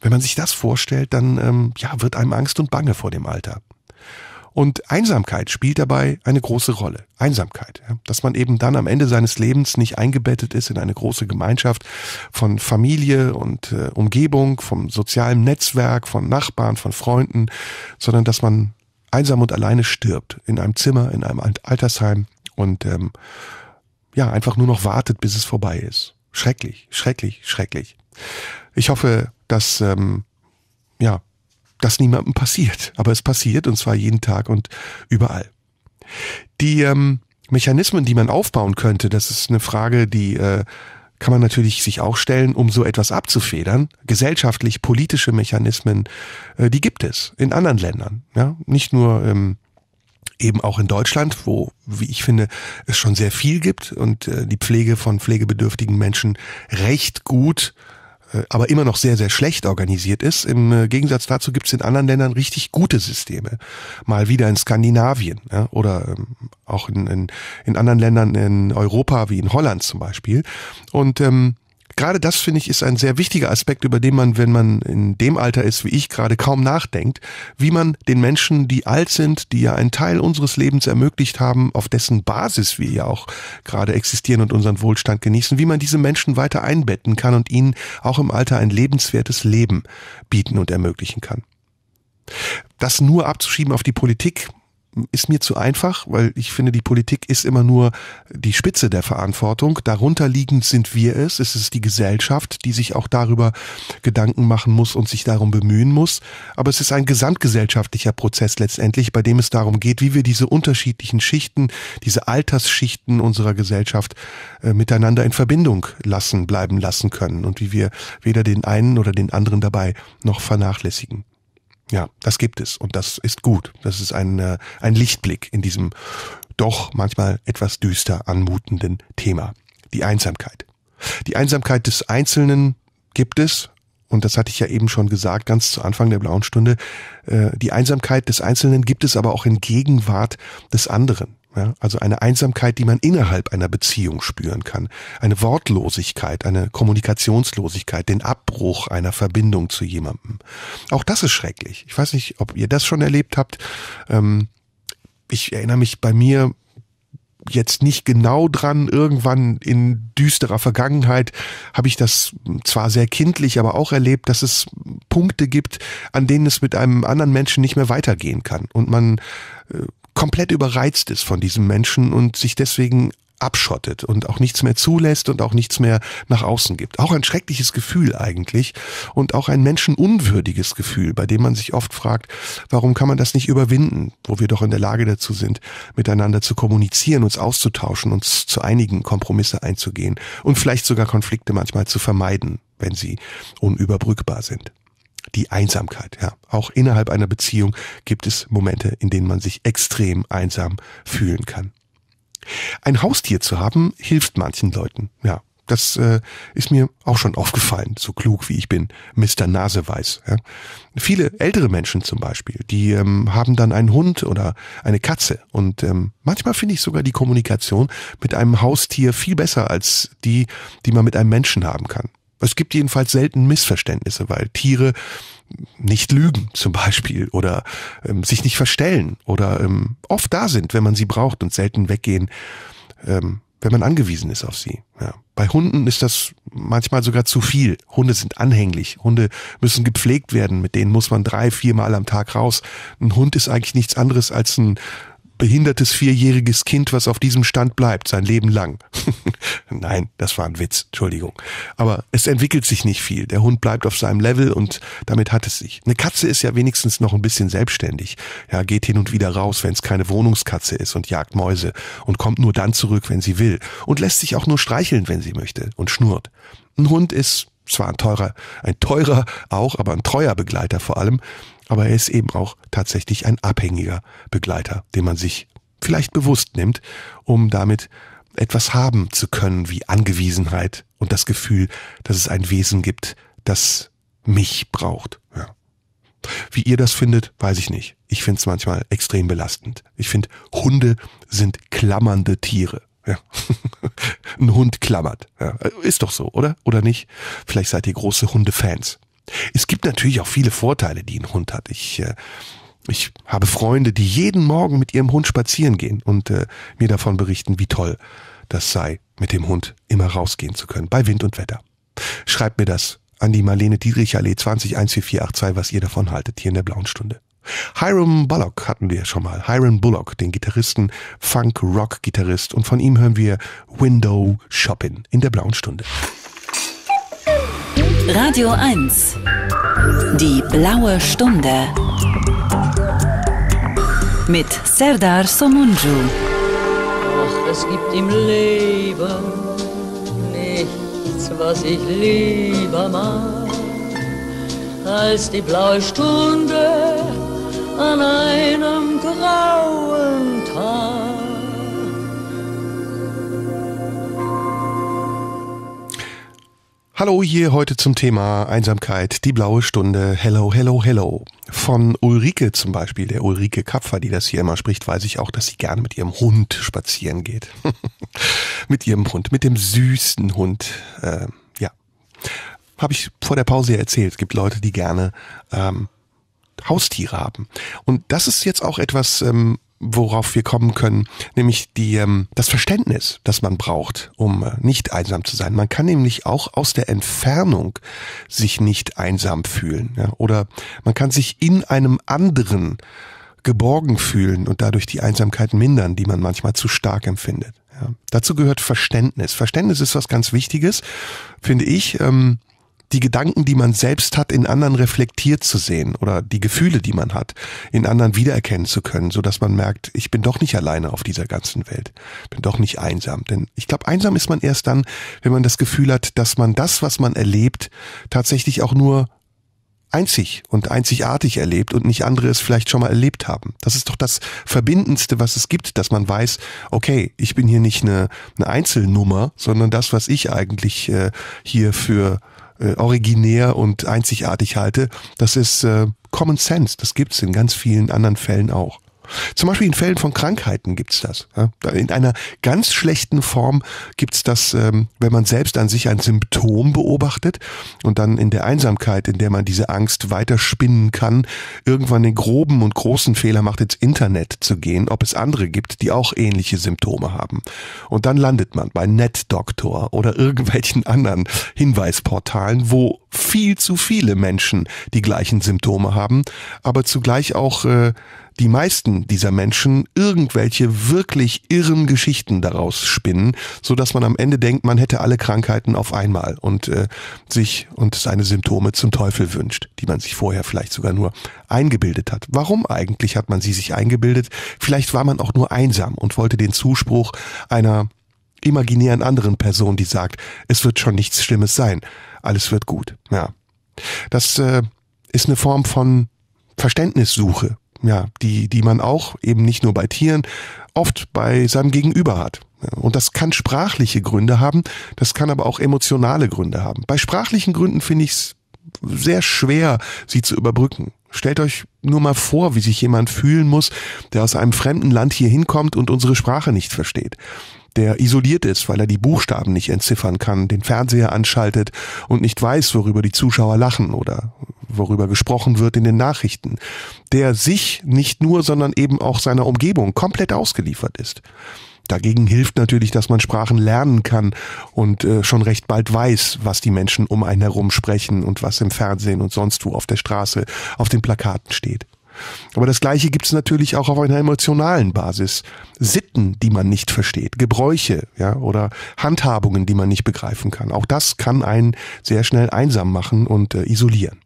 Wenn man sich das vorstellt, dann ähm, ja, wird einem Angst und Bange vor dem Alter. Und Einsamkeit spielt dabei eine große Rolle. Einsamkeit. Ja? Dass man eben dann am Ende seines Lebens nicht eingebettet ist in eine große Gemeinschaft von Familie und äh, Umgebung, vom sozialen Netzwerk, von Nachbarn, von Freunden, sondern dass man einsam und alleine stirbt in einem Zimmer, in einem Altersheim und ähm, ja, einfach nur noch wartet, bis es vorbei ist. Schrecklich, schrecklich, schrecklich. Ich hoffe, dass ähm, ja, das niemandem passiert. Aber es passiert und zwar jeden Tag und überall. Die ähm, Mechanismen, die man aufbauen könnte, das ist eine Frage, die äh, kann man natürlich sich auch stellen, um so etwas abzufedern. Gesellschaftlich, politische Mechanismen, äh, die gibt es in anderen Ländern. Ja? Nicht nur ähm, eben auch in Deutschland, wo, wie ich finde, es schon sehr viel gibt und äh, die Pflege von pflegebedürftigen Menschen recht gut äh, aber immer noch sehr, sehr schlecht organisiert ist. Im äh, Gegensatz dazu gibt es in anderen Ländern richtig gute Systeme. Mal wieder in Skandinavien ja, oder ähm, auch in, in, in anderen Ländern in Europa wie in Holland zum Beispiel. Und ähm, gerade das finde ich ist ein sehr wichtiger Aspekt, über den man, wenn man in dem Alter ist, wie ich gerade kaum nachdenkt, wie man den Menschen, die alt sind, die ja einen Teil unseres Lebens ermöglicht haben, auf dessen Basis wir ja auch gerade existieren und unseren Wohlstand genießen, wie man diese Menschen weiter einbetten kann und ihnen auch im Alter ein lebenswertes Leben bieten und ermöglichen kann. Das nur abzuschieben auf die Politik, ist mir zu einfach, weil ich finde, die Politik ist immer nur die Spitze der Verantwortung. Darunter liegend sind wir es. Es ist die Gesellschaft, die sich auch darüber Gedanken machen muss und sich darum bemühen muss. Aber es ist ein gesamtgesellschaftlicher Prozess letztendlich, bei dem es darum geht, wie wir diese unterschiedlichen Schichten, diese Altersschichten unserer Gesellschaft äh, miteinander in Verbindung lassen, bleiben lassen können und wie wir weder den einen oder den anderen dabei noch vernachlässigen. Ja, das gibt es und das ist gut. Das ist ein, äh, ein Lichtblick in diesem doch manchmal etwas düster anmutenden Thema. Die Einsamkeit. Die Einsamkeit des Einzelnen gibt es, und das hatte ich ja eben schon gesagt, ganz zu Anfang der blauen Stunde, äh, die Einsamkeit des Einzelnen gibt es aber auch in Gegenwart des anderen. Ja, also eine Einsamkeit, die man innerhalb einer Beziehung spüren kann. Eine Wortlosigkeit, eine Kommunikationslosigkeit, den Abbruch einer Verbindung zu jemandem. Auch das ist schrecklich. Ich weiß nicht, ob ihr das schon erlebt habt. Ähm, ich erinnere mich bei mir jetzt nicht genau dran. Irgendwann in düsterer Vergangenheit habe ich das zwar sehr kindlich, aber auch erlebt, dass es Punkte gibt, an denen es mit einem anderen Menschen nicht mehr weitergehen kann und man äh, komplett überreizt ist von diesem Menschen und sich deswegen abschottet und auch nichts mehr zulässt und auch nichts mehr nach außen gibt. Auch ein schreckliches Gefühl eigentlich und auch ein menschenunwürdiges Gefühl, bei dem man sich oft fragt, warum kann man das nicht überwinden, wo wir doch in der Lage dazu sind, miteinander zu kommunizieren, uns auszutauschen, uns zu einigen, Kompromisse einzugehen und vielleicht sogar Konflikte manchmal zu vermeiden, wenn sie unüberbrückbar sind die Einsamkeit. Ja, auch innerhalb einer Beziehung gibt es Momente, in denen man sich extrem einsam fühlen kann. Ein Haustier zu haben hilft manchen Leuten. Ja, das äh, ist mir auch schon aufgefallen, so klug wie ich bin, Mr. Naseweiß. Ja. Viele ältere Menschen zum Beispiel, die ähm, haben dann einen Hund oder eine Katze. Und ähm, manchmal finde ich sogar die Kommunikation mit einem Haustier viel besser als die, die man mit einem Menschen haben kann. Es gibt jedenfalls selten Missverständnisse, weil Tiere nicht lügen zum Beispiel oder ähm, sich nicht verstellen oder ähm, oft da sind, wenn man sie braucht und selten weggehen, ähm, wenn man angewiesen ist auf sie. Ja. Bei Hunden ist das manchmal sogar zu viel. Hunde sind anhänglich. Hunde müssen gepflegt werden. Mit denen muss man drei, viermal am Tag raus. Ein Hund ist eigentlich nichts anderes als ein behindertes vierjähriges Kind, was auf diesem Stand bleibt, sein Leben lang. <laughs> Nein, das war ein Witz, Entschuldigung. Aber es entwickelt sich nicht viel. Der Hund bleibt auf seinem Level und damit hat es sich. Eine Katze ist ja wenigstens noch ein bisschen selbstständig. Ja, geht hin und wieder raus, wenn es keine Wohnungskatze ist und jagt Mäuse und kommt nur dann zurück, wenn sie will und lässt sich auch nur streicheln, wenn sie möchte und schnurrt. Ein Hund ist zwar ein teurer, ein teurer auch, aber ein treuer Begleiter vor allem, aber er ist eben auch tatsächlich ein abhängiger Begleiter, den man sich vielleicht bewusst nimmt, um damit etwas haben zu können wie Angewiesenheit und das Gefühl, dass es ein Wesen gibt, das mich braucht. Ja. Wie ihr das findet, weiß ich nicht. Ich finde es manchmal extrem belastend. Ich finde, Hunde sind klammernde Tiere. Ja. <laughs> Ein Hund klammert. Ja. Ist doch so, oder? Oder nicht? Vielleicht seid ihr große Hundefans. Es gibt natürlich auch viele Vorteile, die ein Hund hat. Ich, äh, ich habe Freunde, die jeden Morgen mit ihrem Hund spazieren gehen und äh, mir davon berichten, wie toll das sei, mit dem Hund immer rausgehen zu können, bei Wind und Wetter. Schreibt mir das an die Marlene Dietrich Allee 20 was ihr davon haltet, hier in der Blauen Stunde. Hiram Bullock hatten wir ja schon mal. Hiram Bullock, den Gitarristen, Funk-Rock-Gitarrist. Und von ihm hören wir Window Shopping in der Blauen Stunde. Radio 1. Die blaue Stunde. Mit Serdar Somunju. Ach, es gibt im Leben nichts, was ich lieber mag, als die blaue Stunde an einem grauen Tag Hallo hier heute zum Thema Einsamkeit, die blaue Stunde, hello, hello, hello. Von Ulrike zum Beispiel, der Ulrike Kapfer, die das hier immer spricht, weiß ich auch, dass sie gerne mit ihrem Hund spazieren geht. <laughs> mit ihrem Hund, mit dem süßen Hund. Äh, ja, habe ich vor der Pause ja erzählt. Es gibt Leute, die gerne ähm, Haustiere haben. Und das ist jetzt auch etwas, ähm, worauf wir kommen können, nämlich die, ähm, das Verständnis, das man braucht, um äh, nicht einsam zu sein. Man kann nämlich auch aus der Entfernung sich nicht einsam fühlen. Ja? Oder man kann sich in einem anderen geborgen fühlen und dadurch die Einsamkeit mindern, die man manchmal zu stark empfindet. Ja? Dazu gehört Verständnis. Verständnis ist was ganz Wichtiges, finde ich. Ähm, die Gedanken, die man selbst hat, in anderen reflektiert zu sehen oder die Gefühle, die man hat, in anderen wiedererkennen zu können, so dass man merkt, ich bin doch nicht alleine auf dieser ganzen Welt, bin doch nicht einsam. Denn ich glaube, einsam ist man erst dann, wenn man das Gefühl hat, dass man das, was man erlebt, tatsächlich auch nur einzig und einzigartig erlebt und nicht andere es vielleicht schon mal erlebt haben. Das ist doch das Verbindendste, was es gibt, dass man weiß, okay, ich bin hier nicht eine, eine Einzelnummer, sondern das, was ich eigentlich äh, hier für äh, originär und einzigartig halte, das ist äh, Common Sense. Das gibt's in ganz vielen anderen Fällen auch. Zum Beispiel in Fällen von Krankheiten gibt's das. In einer ganz schlechten Form gibt's das, ähm, wenn man selbst an sich ein Symptom beobachtet und dann in der Einsamkeit, in der man diese Angst weiter spinnen kann, irgendwann den groben und großen Fehler macht, ins Internet zu gehen, ob es andere gibt, die auch ähnliche Symptome haben. Und dann landet man bei NetDoktor oder irgendwelchen anderen Hinweisportalen, wo viel zu viele Menschen die gleichen Symptome haben, aber zugleich auch äh, die meisten dieser Menschen irgendwelche wirklich irren Geschichten daraus spinnen, so dass man am Ende denkt, man hätte alle Krankheiten auf einmal und äh, sich und seine Symptome zum Teufel wünscht, die man sich vorher vielleicht sogar nur eingebildet hat. Warum eigentlich hat man sie sich eingebildet? Vielleicht war man auch nur einsam und wollte den Zuspruch einer imaginären anderen Person, die sagt, es wird schon nichts Schlimmes sein, alles wird gut. Ja, das äh, ist eine Form von Verständnissuche, ja, die, die man auch eben nicht nur bei Tieren, oft bei seinem Gegenüber hat. Und das kann sprachliche Gründe haben, das kann aber auch emotionale Gründe haben. Bei sprachlichen Gründen finde ich es sehr schwer, sie zu überbrücken. Stellt euch nur mal vor, wie sich jemand fühlen muss, der aus einem fremden Land hier hinkommt und unsere Sprache nicht versteht der isoliert ist, weil er die Buchstaben nicht entziffern kann, den Fernseher anschaltet und nicht weiß, worüber die Zuschauer lachen oder worüber gesprochen wird in den Nachrichten, der sich nicht nur, sondern eben auch seiner Umgebung komplett ausgeliefert ist. Dagegen hilft natürlich, dass man Sprachen lernen kann und äh, schon recht bald weiß, was die Menschen um einen herum sprechen und was im Fernsehen und sonst wo auf der Straße auf den Plakaten steht. Aber das Gleiche gibt es natürlich auch auf einer emotionalen Basis. Sitten, die man nicht versteht, Gebräuche, ja, oder Handhabungen, die man nicht begreifen kann. Auch das kann einen sehr schnell einsam machen und äh, isolieren.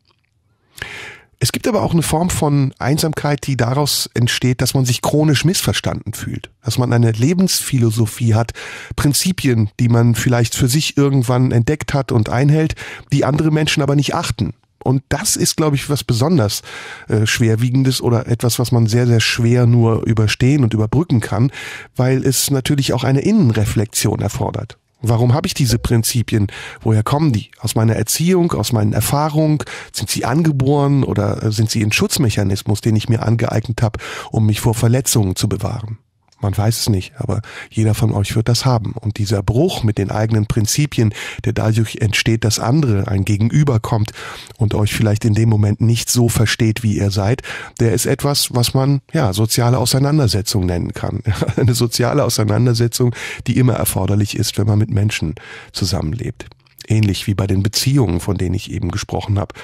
Es gibt aber auch eine Form von Einsamkeit, die daraus entsteht, dass man sich chronisch missverstanden fühlt, dass man eine Lebensphilosophie hat, Prinzipien, die man vielleicht für sich irgendwann entdeckt hat und einhält, die andere Menschen aber nicht achten. Und das ist, glaube ich, was besonders äh, schwerwiegendes oder etwas, was man sehr, sehr schwer nur überstehen und überbrücken kann, weil es natürlich auch eine Innenreflexion erfordert. Warum habe ich diese Prinzipien? Woher kommen die? Aus meiner Erziehung, aus meinen Erfahrungen? Sind sie angeboren oder äh, sind sie ein Schutzmechanismus, den ich mir angeeignet habe, um mich vor Verletzungen zu bewahren? Man weiß es nicht, aber jeder von euch wird das haben. Und dieser Bruch mit den eigenen Prinzipien, der dadurch entsteht, dass andere ein Gegenüber kommt und euch vielleicht in dem Moment nicht so versteht, wie ihr seid, der ist etwas, was man ja soziale Auseinandersetzung nennen kann. <laughs> Eine soziale Auseinandersetzung, die immer erforderlich ist, wenn man mit Menschen zusammenlebt. Ähnlich wie bei den Beziehungen, von denen ich eben gesprochen habe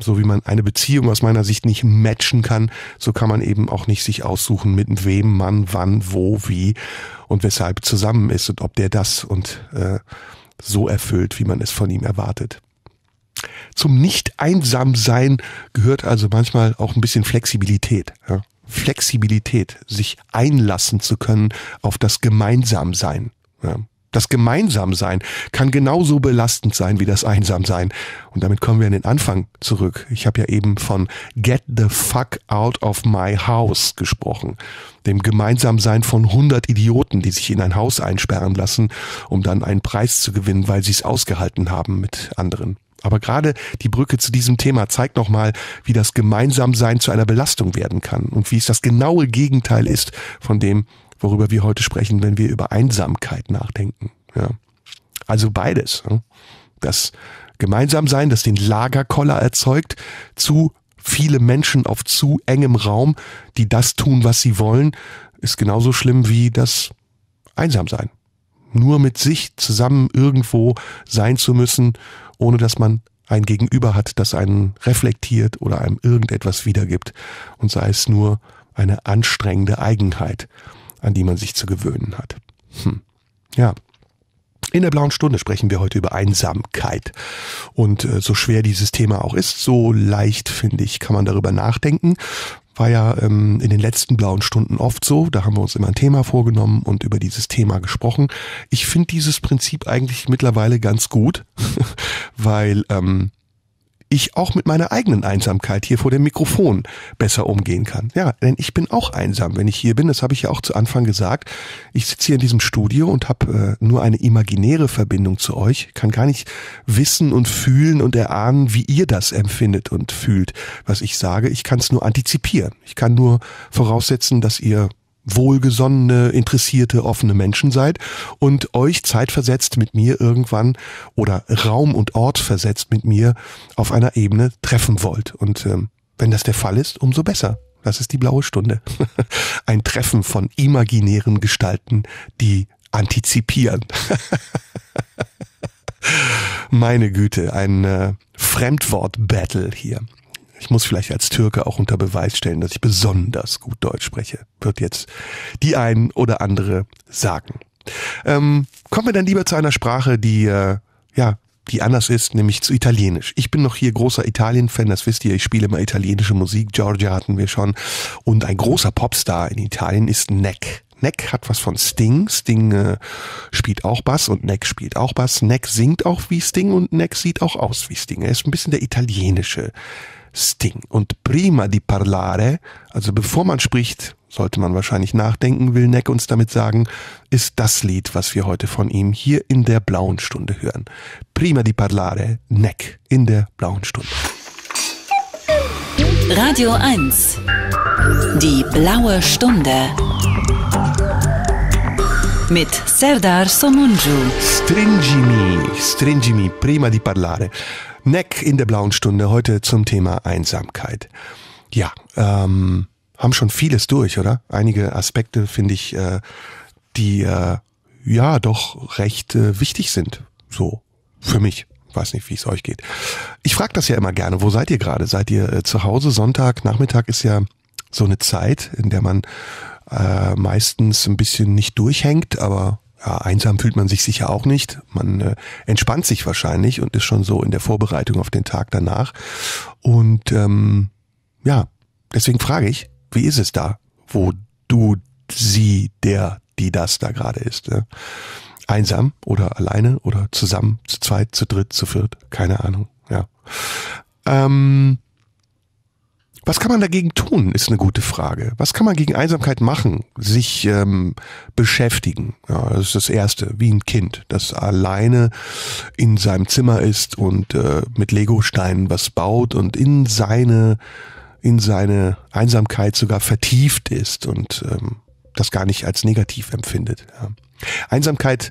so wie man eine Beziehung aus meiner Sicht nicht matchen kann, so kann man eben auch nicht sich aussuchen, mit wem man wann, wo, wie und weshalb zusammen ist und ob der das und äh, so erfüllt, wie man es von ihm erwartet. Zum Nicht-Einsam-Sein gehört also manchmal auch ein bisschen Flexibilität. Ja? Flexibilität, sich einlassen zu können auf das Gemeinsamsein. Ja? Das Gemeinsamsein kann genauso belastend sein wie das Einsamsein. Und damit kommen wir an den Anfang zurück. Ich habe ja eben von Get the fuck out of my house gesprochen. Dem Gemeinsamsein von 100 Idioten, die sich in ein Haus einsperren lassen, um dann einen Preis zu gewinnen, weil sie es ausgehalten haben mit anderen. Aber gerade die Brücke zu diesem Thema zeigt nochmal, wie das Gemeinsamsein zu einer Belastung werden kann und wie es das genaue Gegenteil ist von dem, worüber wir heute sprechen, wenn wir über Einsamkeit nachdenken. Ja. Also beides. Ne? Das Gemeinsamsein, das den Lagerkoller erzeugt, zu viele Menschen auf zu engem Raum, die das tun, was sie wollen, ist genauso schlimm wie das Einsamsein. Nur mit sich zusammen irgendwo sein zu müssen, ohne dass man ein Gegenüber hat, das einen reflektiert oder einem irgendetwas wiedergibt und sei es nur eine anstrengende Eigenheit an die man sich zu gewöhnen hat. Hm. Ja. In der blauen Stunde sprechen wir heute über Einsamkeit. Und äh, so schwer dieses Thema auch ist, so leicht, finde ich, kann man darüber nachdenken. War ja ähm, in den letzten blauen Stunden oft so. Da haben wir uns immer ein Thema vorgenommen und über dieses Thema gesprochen. Ich finde dieses Prinzip eigentlich mittlerweile ganz gut, <laughs> weil ähm, ich auch mit meiner eigenen Einsamkeit hier vor dem Mikrofon besser umgehen kann. Ja, denn ich bin auch einsam, wenn ich hier bin. Das habe ich ja auch zu Anfang gesagt. Ich sitze hier in diesem Studio und habe äh, nur eine imaginäre Verbindung zu euch. Kann gar nicht wissen und fühlen und erahnen, wie ihr das empfindet und fühlt, was ich sage. Ich kann es nur antizipieren. Ich kann nur voraussetzen, dass ihr wohlgesonnene, interessierte, offene Menschen seid und euch zeitversetzt mit mir irgendwann oder Raum und Ort versetzt mit mir auf einer Ebene treffen wollt. Und ähm, wenn das der Fall ist, umso besser. Das ist die blaue Stunde. <laughs> Ein Treffen von imaginären Gestalten, die antizipieren. <laughs> Meine Güte, ein äh, Fremdwort-Battle hier. Ich muss vielleicht als Türke auch unter Beweis stellen, dass ich besonders gut Deutsch spreche, wird jetzt die ein oder andere sagen. Ähm, kommen wir dann lieber zu einer Sprache, die äh, ja die anders ist, nämlich zu Italienisch. Ich bin noch hier großer Italien-Fan, das wisst ihr, ich spiele immer italienische Musik, Giorgia hatten wir schon. Und ein großer Popstar in Italien ist Neck. Neck hat was von Sting. Sting äh, spielt auch Bass und Neck spielt auch Bass. Neck singt auch wie Sting und Neck sieht auch aus wie Sting. Er ist ein bisschen der italienische Sting. Und prima di parlare, also bevor man spricht, sollte man wahrscheinlich nachdenken, will Neck uns damit sagen, ist das Lied, was wir heute von ihm hier in der blauen Stunde hören. Prima di parlare, Neck in der blauen Stunde. Radio 1. Die blaue Stunde. Mit Serdar Somunju. Stringimi, stringimi, prima di parlare. Neck in der blauen Stunde heute zum Thema Einsamkeit. Ja, ähm, haben schon vieles durch, oder? Einige Aspekte finde ich, äh, die äh, ja doch recht äh, wichtig sind. So für mich. Weiß nicht, wie es euch geht. Ich frage das ja immer gerne. Wo seid ihr gerade? Seid ihr äh, zu Hause? Sonntag Nachmittag ist ja so eine Zeit, in der man äh, meistens ein bisschen nicht durchhängt, aber ja, einsam fühlt man sich sicher auch nicht. Man äh, entspannt sich wahrscheinlich und ist schon so in der Vorbereitung auf den Tag danach. Und ähm, ja, deswegen frage ich, wie ist es da, wo du, sie, der, die das da gerade ist? Ne? Einsam oder alleine oder zusammen, zu zweit, zu dritt, zu viert, keine Ahnung. Ja. Ähm, was kann man dagegen tun, ist eine gute Frage. Was kann man gegen Einsamkeit machen? Sich ähm, beschäftigen. Ja, das ist das Erste, wie ein Kind, das alleine in seinem Zimmer ist und äh, mit Legosteinen was baut und in seine, in seine Einsamkeit sogar vertieft ist und ähm, das gar nicht als negativ empfindet. Ja. Einsamkeit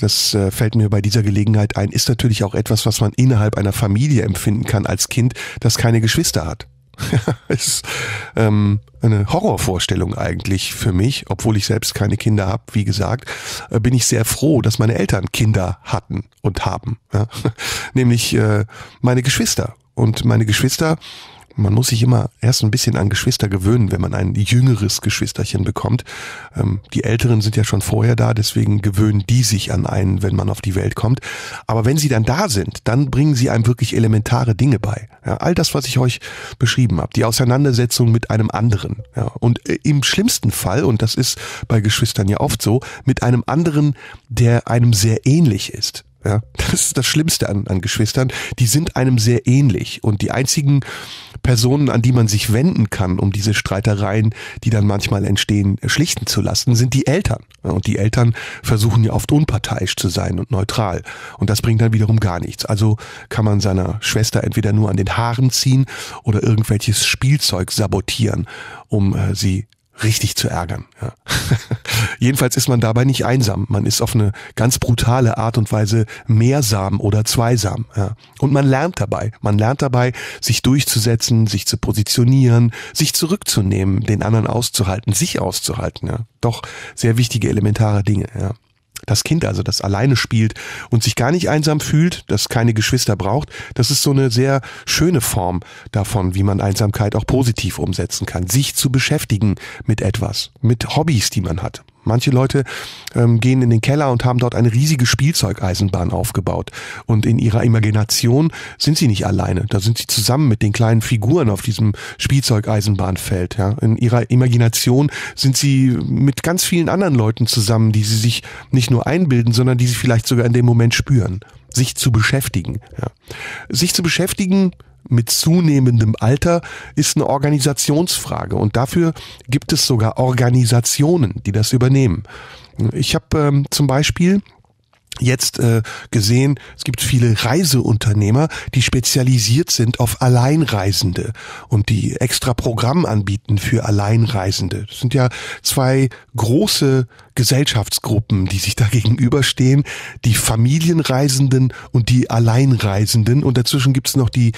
das äh, fällt mir bei dieser Gelegenheit ein, ist natürlich auch etwas, was man innerhalb einer Familie empfinden kann als Kind, das keine Geschwister hat. <laughs> ist ähm, eine Horrorvorstellung eigentlich für mich, obwohl ich selbst keine Kinder habe, wie gesagt, äh, bin ich sehr froh, dass meine Eltern Kinder hatten und haben. Ja? <laughs> Nämlich äh, meine Geschwister. Und meine Geschwister man muss sich immer erst ein bisschen an Geschwister gewöhnen, wenn man ein jüngeres Geschwisterchen bekommt. Ähm, die Älteren sind ja schon vorher da, deswegen gewöhnen die sich an einen, wenn man auf die Welt kommt. Aber wenn sie dann da sind, dann bringen sie einem wirklich elementare Dinge bei. Ja, all das, was ich euch beschrieben habe, die Auseinandersetzung mit einem anderen. Ja, und äh, im schlimmsten Fall, und das ist bei Geschwistern ja oft so, mit einem anderen, der einem sehr ähnlich ist. Ja, das ist das Schlimmste an, an Geschwistern. Die sind einem sehr ähnlich. Und die einzigen Personen, an die man sich wenden kann, um diese Streitereien, die dann manchmal entstehen, schlichten zu lassen, sind die Eltern. Und die Eltern versuchen ja oft unparteiisch zu sein und neutral. Und das bringt dann wiederum gar nichts. Also kann man seiner Schwester entweder nur an den Haaren ziehen oder irgendwelches Spielzeug sabotieren, um äh, sie richtig zu ärgern. Ja. <laughs> Jedenfalls ist man dabei nicht einsam. Man ist auf eine ganz brutale Art und Weise mehrsam oder zweisam. Ja. Und man lernt dabei. Man lernt dabei, sich durchzusetzen, sich zu positionieren, sich zurückzunehmen, den anderen auszuhalten, sich auszuhalten. Ja. Doch sehr wichtige elementare Dinge. Ja das Kind also das alleine spielt und sich gar nicht einsam fühlt, das keine Geschwister braucht, das ist so eine sehr schöne Form davon, wie man Einsamkeit auch positiv umsetzen kann, sich zu beschäftigen mit etwas, mit Hobbys, die man hat. Manche Leute ähm, gehen in den Keller und haben dort eine riesige Spielzeugeisenbahn aufgebaut. Und in ihrer Imagination sind sie nicht alleine. Da sind sie zusammen mit den kleinen Figuren auf diesem Spielzeugeisenbahnfeld. Ja. In ihrer Imagination sind sie mit ganz vielen anderen Leuten zusammen, die sie sich nicht nur einbilden, sondern die sie vielleicht sogar in dem Moment spüren. Sich zu beschäftigen. Ja. Sich zu beschäftigen mit zunehmendem Alter ist eine Organisationsfrage und dafür gibt es sogar Organisationen, die das übernehmen. Ich habe ähm, zum Beispiel jetzt äh, gesehen, es gibt viele Reiseunternehmer, die spezialisiert sind auf Alleinreisende und die extra Programm anbieten für Alleinreisende. Das sind ja zwei große Gesellschaftsgruppen, die sich da gegenüberstehen, die Familienreisenden und die Alleinreisenden und dazwischen gibt es noch die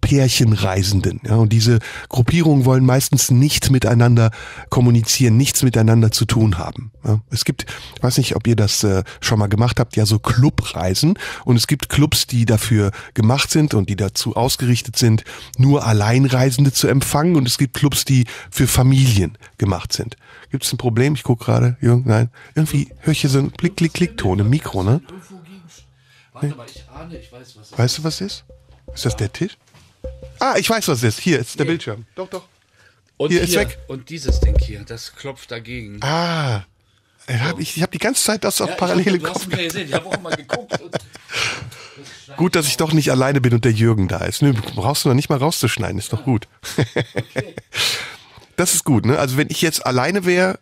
Pärchenreisenden. Ja, und diese Gruppierungen wollen meistens nicht miteinander kommunizieren, nichts miteinander zu tun haben. Ja, es gibt, ich weiß nicht, ob ihr das äh, schon mal gemacht habt, ja so Clubreisen und es gibt Clubs, die dafür gemacht sind und die dazu ausgerichtet sind, nur Alleinreisende zu empfangen und es gibt Clubs, die für Familien gemacht sind. Gibt es ein Problem? Ich gucke gerade. Jürgen, nein. Irgendwie höre ich hier so einen Klick-Klick-Klick-Ton im Mikro, ne? Warte mal, ich ahne, ich weiß, was das Weißt du, was ist? Ist das der Tisch? Ah, ich weiß, was ist. Hier ist der Bildschirm. Doch, doch. Und Hier, ist weg. Und dieses Ding hier, das klopft dagegen. Ah. Äh, Hab ich ich habe die ganze Zeit das auf Ja, parallele ich hab, Kopf. gesehen, ich habe auch mal geguckt. Und <laughs> Gut, dass ich doch nicht alleine bin und der Jürgen da ist. Nö, brauchst du noch nicht mal rauszuschneiden, ist doch gut. Okay. <laughs> Das ist gut, ne? Also wenn ich jetzt alleine wäre,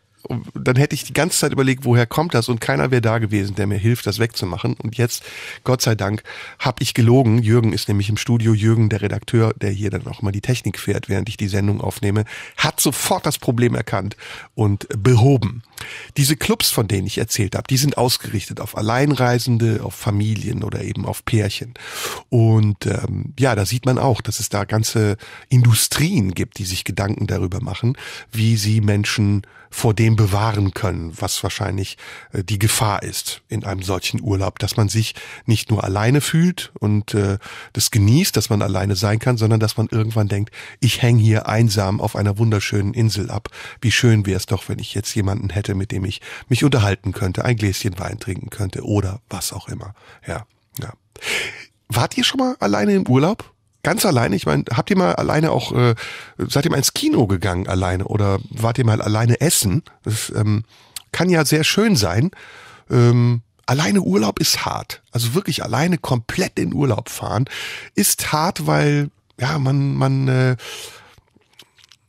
dann hätte ich die ganze Zeit überlegt, woher kommt das und keiner wäre da gewesen, der mir hilft, das wegzumachen. Und jetzt, Gott sei Dank, habe ich gelogen. Jürgen ist nämlich im Studio. Jürgen, der Redakteur, der hier dann auch mal die Technik fährt, während ich die Sendung aufnehme, hat sofort das Problem erkannt und behoben. Diese Clubs, von denen ich erzählt habe, die sind ausgerichtet auf Alleinreisende, auf Familien oder eben auf Pärchen. Und ähm, ja, da sieht man auch, dass es da ganze Industrien gibt, die sich Gedanken darüber machen, wie sie Menschen vor dem bewahren können, was wahrscheinlich äh, die Gefahr ist in einem solchen Urlaub, dass man sich nicht nur alleine fühlt und äh, das genießt, dass man alleine sein kann, sondern dass man irgendwann denkt, ich hänge hier einsam auf einer wunderschönen Insel ab. Wie schön wäre es doch, wenn ich jetzt jemanden hätte, mit dem ich mich unterhalten könnte, ein Gläschen Wein trinken könnte oder was auch immer. Ja, ja. Wart ihr schon mal alleine im Urlaub? ganz alleine? Ich meine, habt ihr mal alleine auch, äh, seid ihr mal ins Kino gegangen alleine oder wart ihr mal alleine essen? Das ähm, kann ja sehr schön sein. Ähm, alleine Urlaub ist hart. Also wirklich alleine komplett in Urlaub fahren ist hart, weil ja man man äh,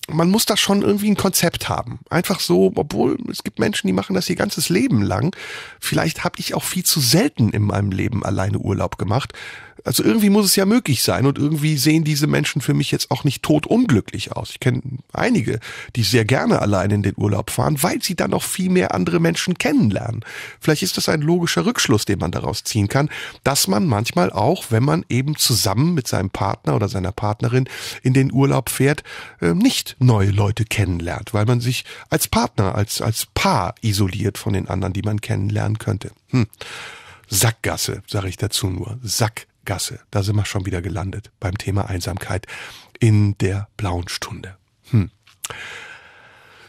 man muss da schon irgendwie ein Konzept haben. Einfach so, obwohl es gibt Menschen, die machen das ihr ganzes Leben lang. Vielleicht habe ich auch viel zu selten in meinem Leben alleine Urlaub gemacht. Also irgendwie muss es ja möglich sein und irgendwie sehen diese Menschen für mich jetzt auch nicht totunglücklich aus. Ich kenne einige, die sehr gerne alleine in den Urlaub fahren, weil sie dann auch viel mehr andere Menschen kennenlernen. Vielleicht ist das ein logischer Rückschluss, den man daraus ziehen kann, dass man manchmal auch, wenn man eben zusammen mit seinem Partner oder seiner Partnerin in den Urlaub fährt, äh, nicht neue Leute kennenlernt, weil man sich als Partner, als, als Paar isoliert von den anderen, die man kennenlernen könnte. Hm. Sackgasse, sage ich dazu nur. Sack Gasse. Da sind wir schon wieder gelandet beim Thema Einsamkeit in der blauen Stunde. Hm.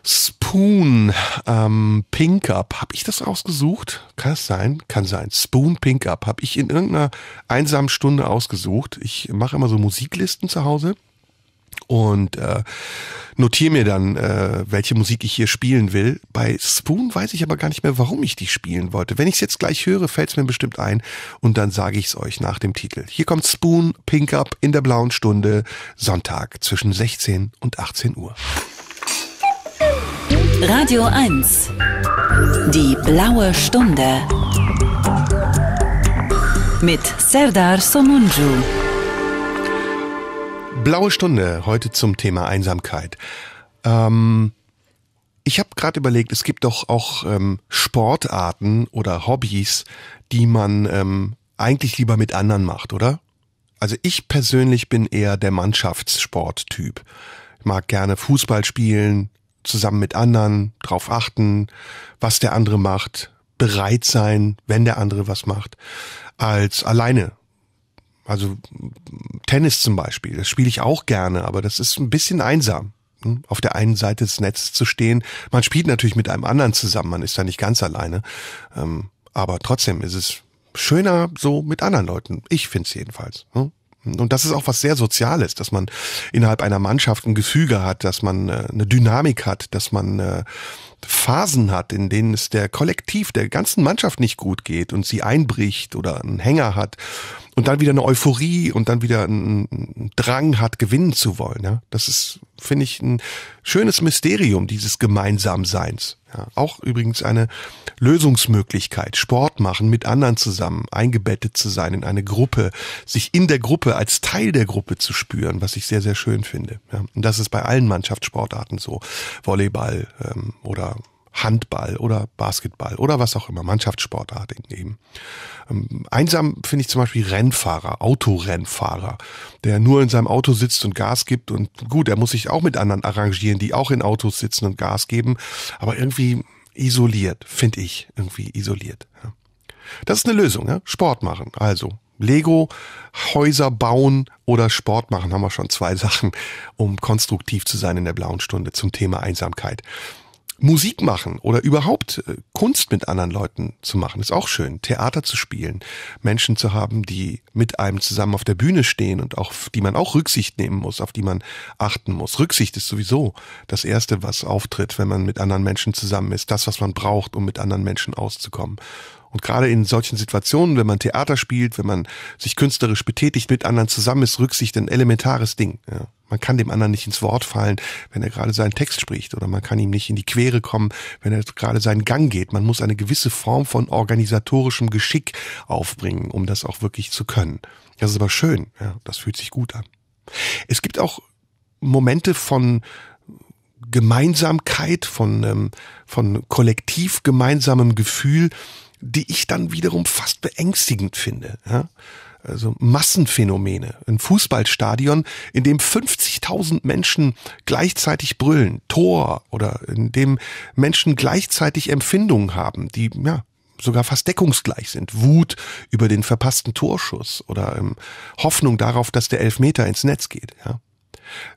Spoon ähm, Pink Up. Habe ich das ausgesucht? Kann es sein? Kann sein. Spoon Pink Up habe ich in irgendeiner einsamen Stunde ausgesucht. Ich mache immer so Musiklisten zu Hause und äh, notiere mir dann, äh, welche Musik ich hier spielen will. Bei Spoon weiß ich aber gar nicht mehr, warum ich die spielen wollte. Wenn ich es jetzt gleich höre, fällt es mir bestimmt ein und dann sage ich es euch nach dem Titel. Hier kommt Spoon Pink Up in der blauen Stunde, Sonntag zwischen 16 und 18 Uhr. Radio 1. Die blaue Stunde. Mit Serdar Somunju. Blaue Stunde heute zum Thema Einsamkeit. Ähm, ich habe gerade überlegt, es gibt doch auch ähm, Sportarten oder Hobbys, die man ähm, eigentlich lieber mit anderen macht, oder? Also ich persönlich bin eher der Mannschaftssporttyp. Ich mag gerne Fußball spielen, zusammen mit anderen, drauf achten, was der andere macht, bereit sein, wenn der andere was macht, als alleine also Tennis zum Beispiel, das spiele ich auch gerne, aber das ist ein bisschen einsam ne? auf der einen Seite des Netzes zu stehen. Man spielt natürlich mit einem anderen zusammen, man ist da nicht ganz alleine. Ähm, aber trotzdem ist es schöner so mit anderen Leuten. Ich finde es jedenfalls. Ne? Und das ist auch was sehr Soziales, dass man innerhalb einer Mannschaft ein Gefüge hat, dass man äh, eine Dynamik hat, dass man äh, Phasen hat, in denen es der Kollektiv, der ganzen Mannschaft nicht gut geht und sie einbricht oder einen Hänger hat und dann wieder eine Euphorie und dann wieder einen Drang hat, gewinnen zu wollen. Das ist, finde ich, ein schönes Mysterium dieses Gemeinsamseins. Ja, auch übrigens eine Lösungsmöglichkeit, Sport machen, mit anderen zusammen, eingebettet zu sein in eine Gruppe, sich in der Gruppe als Teil der Gruppe zu spüren, was ich sehr, sehr schön finde. Ja, und das ist bei allen Mannschaftssportarten so. Volleyball ähm, oder Handball oder Basketball oder was auch immer, Mannschaftssportart eben. Ähm, einsam finde ich zum Beispiel Rennfahrer, Autorennfahrer, der nur in seinem Auto sitzt und Gas gibt und gut, er muss sich auch mit anderen arrangieren, die auch in Autos sitzen und Gas geben, aber irgendwie isoliert, finde ich, irgendwie isoliert. Das ist eine Lösung, ja? Sport machen, also Lego, Häuser bauen oder Sport machen, haben wir schon zwei <laughs> Sachen, um konstruktiv zu sein in der blauen Stunde zum Thema Einsamkeit. Musik machen oder überhaupt äh, Kunst mit anderen Leuten zu machen, ist auch schön. Theater zu spielen, Menschen zu haben, die mit einem zusammen auf der Bühne stehen und auf die man auch Rücksicht nehmen muss, auf die man achten muss. Rücksicht ist sowieso das erste, was auftritt, wenn man mit anderen Menschen zusammen ist. Das, was man braucht, um mit anderen Menschen auszukommen. Und gerade in solchen Situationen, wenn man Theater spielt, wenn man sich künstlerisch betätigt mit anderen zusammen, ist Rücksicht ein elementares Ding. Ja. Man kann dem anderen nicht ins Wort fallen, wenn er gerade seinen Text spricht, oder man kann ihm nicht in die Quere kommen, wenn er gerade seinen Gang geht. Man muss eine gewisse Form von organisatorischem Geschick aufbringen, um das auch wirklich zu können. Das ist aber schön. Ja. Das fühlt sich gut an. Es gibt auch Momente von Gemeinsamkeit, von, ähm, von kollektiv gemeinsamem Gefühl, die ich dann wiederum fast beängstigend finde. Ja? also Massenphänomene. Ein Fußballstadion, in dem 50.000 Menschen gleichzeitig brüllen, Tor oder in dem Menschen gleichzeitig Empfindungen haben, die ja sogar fast deckungsgleich sind. Wut über den verpassten Torschuss oder ähm, Hoffnung darauf, dass der Elfmeter ins Netz geht. Ja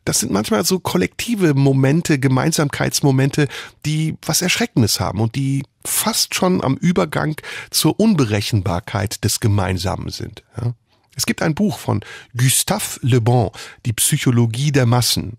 das sind manchmal so kollektive Momente, Gemeinsamkeitsmomente, die was Erschreckendes haben und die fast schon am Übergang zur Unberechenbarkeit des Gemeinsamen sind. Ja. Es gibt ein Buch von Gustave Le Bon, Die Psychologie der Massen.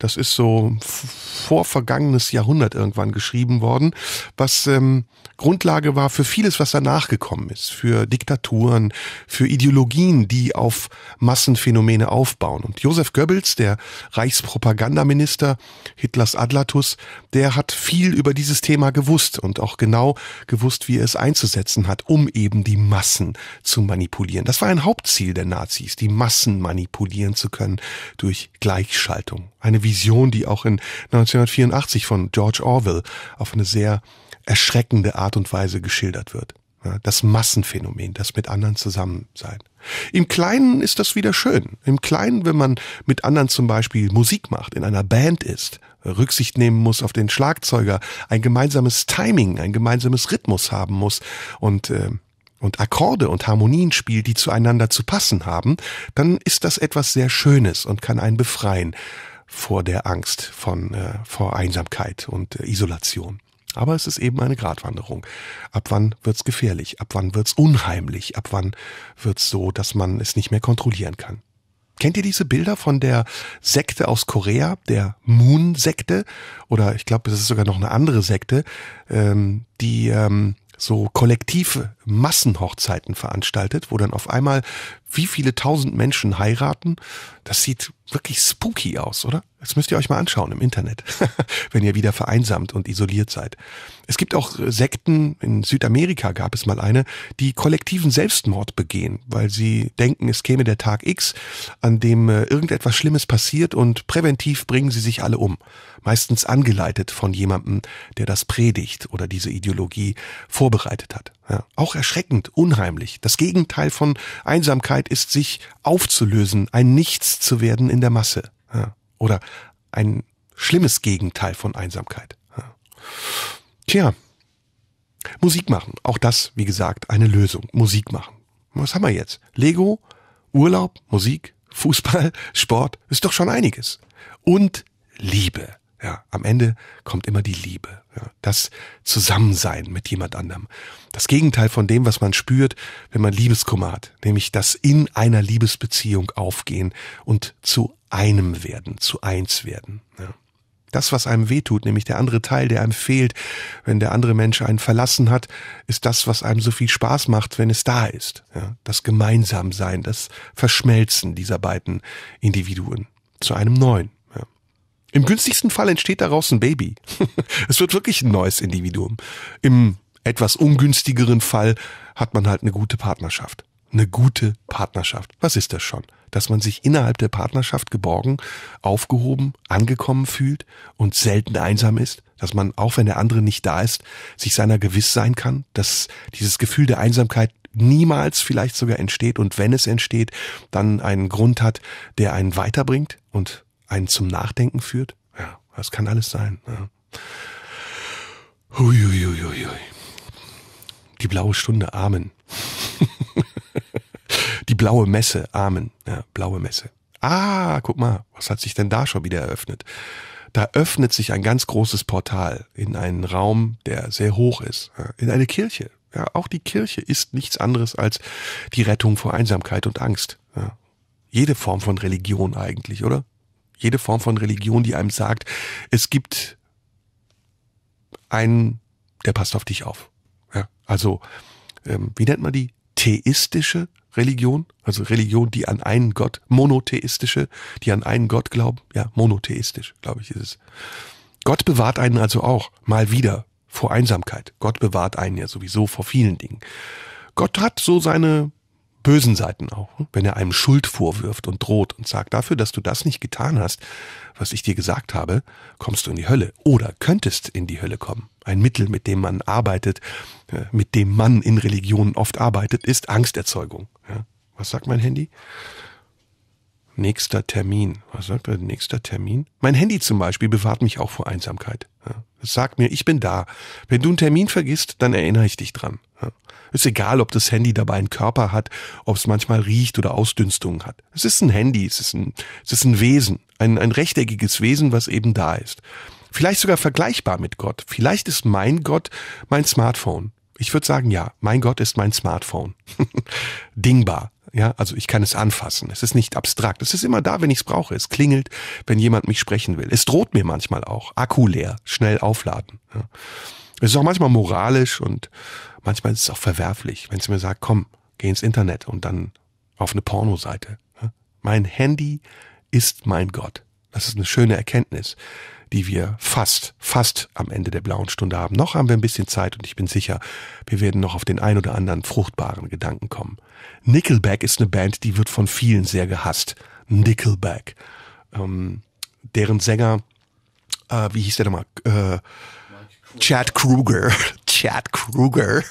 Das ist so vor vergangenes Jahrhundert irgendwann geschrieben worden, was ähm, Grundlage war für vieles, was danach gekommen ist, für Diktaturen, für Ideologien, die auf Massenphänomene aufbauen. Und Josef Goebbels, der Reichspropagandaminister Hitlers Adlatus, der hat viel über dieses Thema gewusst und auch genau gewusst, wie er es einzusetzen hat, um eben die Massen zu manipulieren. Das war ein Hauptziel der Nazis, die Massen manipulieren zu können durch Gleichschaltung. Eine Vision, die auch in 1984 von George Orwell auf eine sehr erschreckende Art und Weise geschildert wird. das Massenphänomen, das mit anderen zusammen sein. Im Kleinen ist das wieder schön. Im Kleinen, wenn man mit anderen zum Beispiel Musik macht, in einer Band ist, Rücksicht nehmen muss auf den Schlagzeuger, ein gemeinsames Timing, ein gemeinsames Rhythmus haben muss und äh, und Akkorde und Harmonien spielt, die zueinander zu passen haben, dann ist das etwas sehr Schönes und kann einen befreien vor der Angst von äh, vor Einsamkeit und äh, Isolation. Aber es ist eben eine Gratwanderung. Ab wann wird's gefährlich? Ab wann wird's unheimlich? Ab wann wird's so, dass man es nicht mehr kontrollieren kann? Kennt ihr diese Bilder von der Sekte aus Korea, der Moon-Sekte? Oder ich glaube, es ist sogar noch eine andere Sekte, ähm, die ähm, so kollektiv Massenhochzeiten veranstaltet, wo dann auf einmal wie viele tausend Menschen heiraten. Das sieht wirklich spooky aus, oder? Das müsst ihr euch mal anschauen im Internet, <laughs> wenn ihr wieder vereinsamt und isoliert seid. Es gibt auch Sekten, in Südamerika gab es mal eine, die kollektiven Selbstmord begehen, weil sie denken, es käme der Tag X, an dem äh, irgendetwas Schlimmes passiert und präventiv bringen sie sich alle um. Meistens angeleitet von jemandem, der das predigt oder diese Ideologie vorbereitet hat. Ja, auch erschreckend, unheimlich. Das Gegenteil von Einsamkeit ist, sich aufzulösen, ein Nichts zu werden in der Masse. Ja, oder ein schlimmes Gegenteil von Einsamkeit. Ja. Tja, Musik machen. Auch das, wie gesagt, eine Lösung. Musik machen. Was haben wir jetzt? Lego, Urlaub, Musik, Fußball, Sport. Ist doch schon einiges. Und Liebe. Ja, am Ende kommt immer die Liebe. Ja, das Zusammensein mit jemand anderem. Das Gegenteil von dem, was man spürt, wenn man Liebeskummer hat. Nämlich das in einer Liebesbeziehung aufgehen und zu einem werden, zu eins werden. Ja. Das, was einem wehtut, nämlich der andere Teil, der einem fehlt, wenn der andere Mensch einen verlassen hat, ist das, was einem so viel Spaß macht, wenn es da ist. Ja, das Gemeinsamsein, das Verschmelzen dieser beiden Individuen zu einem neuen. Im günstigsten Fall entsteht daraus ein Baby. <laughs> es wird wirklich ein neues Individuum. Im etwas ungünstigeren Fall hat man halt eine gute Partnerschaft. Eine gute Partnerschaft. Was ist das schon? Dass man sich innerhalb der Partnerschaft geborgen, aufgehoben, angekommen fühlt und selten einsam ist. Dass man, auch wenn der andere nicht da ist, sich seiner gewiss sein kann. Dass dieses Gefühl der Einsamkeit niemals vielleicht sogar entsteht und wenn es entsteht, dann einen Grund hat, der einen weiterbringt und einen zum Nachdenken führt. Ja, das kann alles sein. Ja. Huiuiuiui. Die blaue Stunde, Amen. <laughs> Die blaue Messe, Amen. Ja, blaue Messe. Ah, guck mal, was hat sich denn da schon wieder eröffnet? Da öffnet sich ein ganz großes Portal in einen Raum, der sehr hoch ist, in eine Kirche. Ja, auch die Kirche ist nichts anderes als die Rettung vor Einsamkeit und Angst. Ja, jede Form von Religion eigentlich, oder? jede Form von Religion, die einem sagt, es gibt einen, der passt auf dich auf. Ja, also, ähm, wie nennt man die? Theistische Religion, also Religion, die an einen Gott, monotheistische, die an einen Gott glauben. Ja, monotheistisch, glaube ich, ist es. Gott bewahrt einen also auch, mal wieder, vor Einsamkeit. Gott bewahrt einen ja sowieso vor vielen Dingen. Gott hat so seine bösen Seiten auch, ne? wenn er einem Schuld vorwirft und droht und sagt, dafür, dass du das nicht getan hast, was ich dir gesagt habe, kommst du in die Hölle oder könntest in die Hölle kommen. Ein Mittel, mit dem man arbeitet, äh, mit dem man in Religionen oft arbeitet, ist Angsterzeugung. Was sagt mein Handy? Nächster Termin. Was sagt er? Nächster Termin? Mein Handy zum Beispiel bewahrt mich auch vor Einsamkeit. Es sagt mir, ich bin da. Wenn du einen Termin vergisst, dann erinnere ich dich dran. Ist egal, ob das Handy dabei einen Körper hat, ob es manchmal riecht oder Ausdünstungen hat. Es ist ein Handy, es ist ein, es ist ein Wesen, ein, ein rechteckiges Wesen, was eben da ist. Vielleicht sogar vergleichbar mit Gott. Vielleicht ist mein Gott mein Smartphone. Ich würde sagen, ja, mein Gott ist mein Smartphone. <laughs> Dingbar. Ja, also ich kann es anfassen. Es ist nicht abstrakt. Es ist immer da, wenn ich es brauche. Es klingelt, wenn jemand mich sprechen will. Es droht mir manchmal auch. Akku leer, schnell aufladen. Ja. Es ist auch manchmal moralisch und manchmal ist es auch verwerflich, wenn es mir sagt, komm, geh ins Internet und dann auf eine Pornoseite. Ja. Mein Handy ist mein Gott. Das ist eine schöne Erkenntnis die wir fast, fast am Ende der blauen Stunde haben. Noch haben wir ein bisschen Zeit und ich bin sicher, wir werden noch auf den ein oder anderen fruchtbaren Gedanken kommen. Nickelback ist eine Band, die wird von vielen sehr gehasst. Nickelback. Ähm, deren Sänger, äh, wie hieß der nochmal? Äh, Chad Kruger, <laughs> Chad Kruger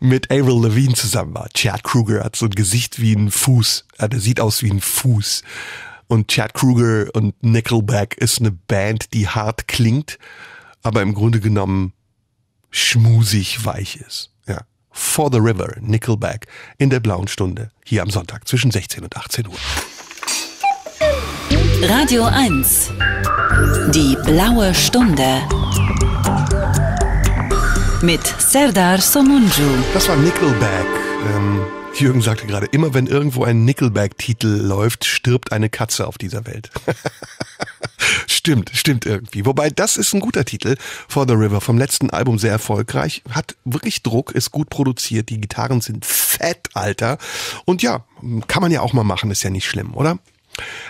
mit Avril Lavigne zusammen war. Chad Kruger hat so ein Gesicht wie ein Fuß, äh, der sieht aus wie ein Fuß. Und Chad Kruger und Nickelback ist eine Band, die hart klingt, aber im Grunde genommen schmusig weich ist. Ja. For the River, Nickelback, in der blauen Stunde, hier am Sonntag zwischen 16 und 18 Uhr. Radio 1. Die blaue Stunde. Mit Serdar Somunju. Das war Nickelback. Ähm Jürgen sagte gerade, immer wenn irgendwo ein Nickelback-Titel läuft, stirbt eine Katze auf dieser Welt. <laughs> stimmt, stimmt irgendwie. Wobei, das ist ein guter Titel. For the River vom letzten Album sehr erfolgreich. Hat wirklich Druck, ist gut produziert. Die Gitarren sind fett, Alter. Und ja, kann man ja auch mal machen, ist ja nicht schlimm, oder?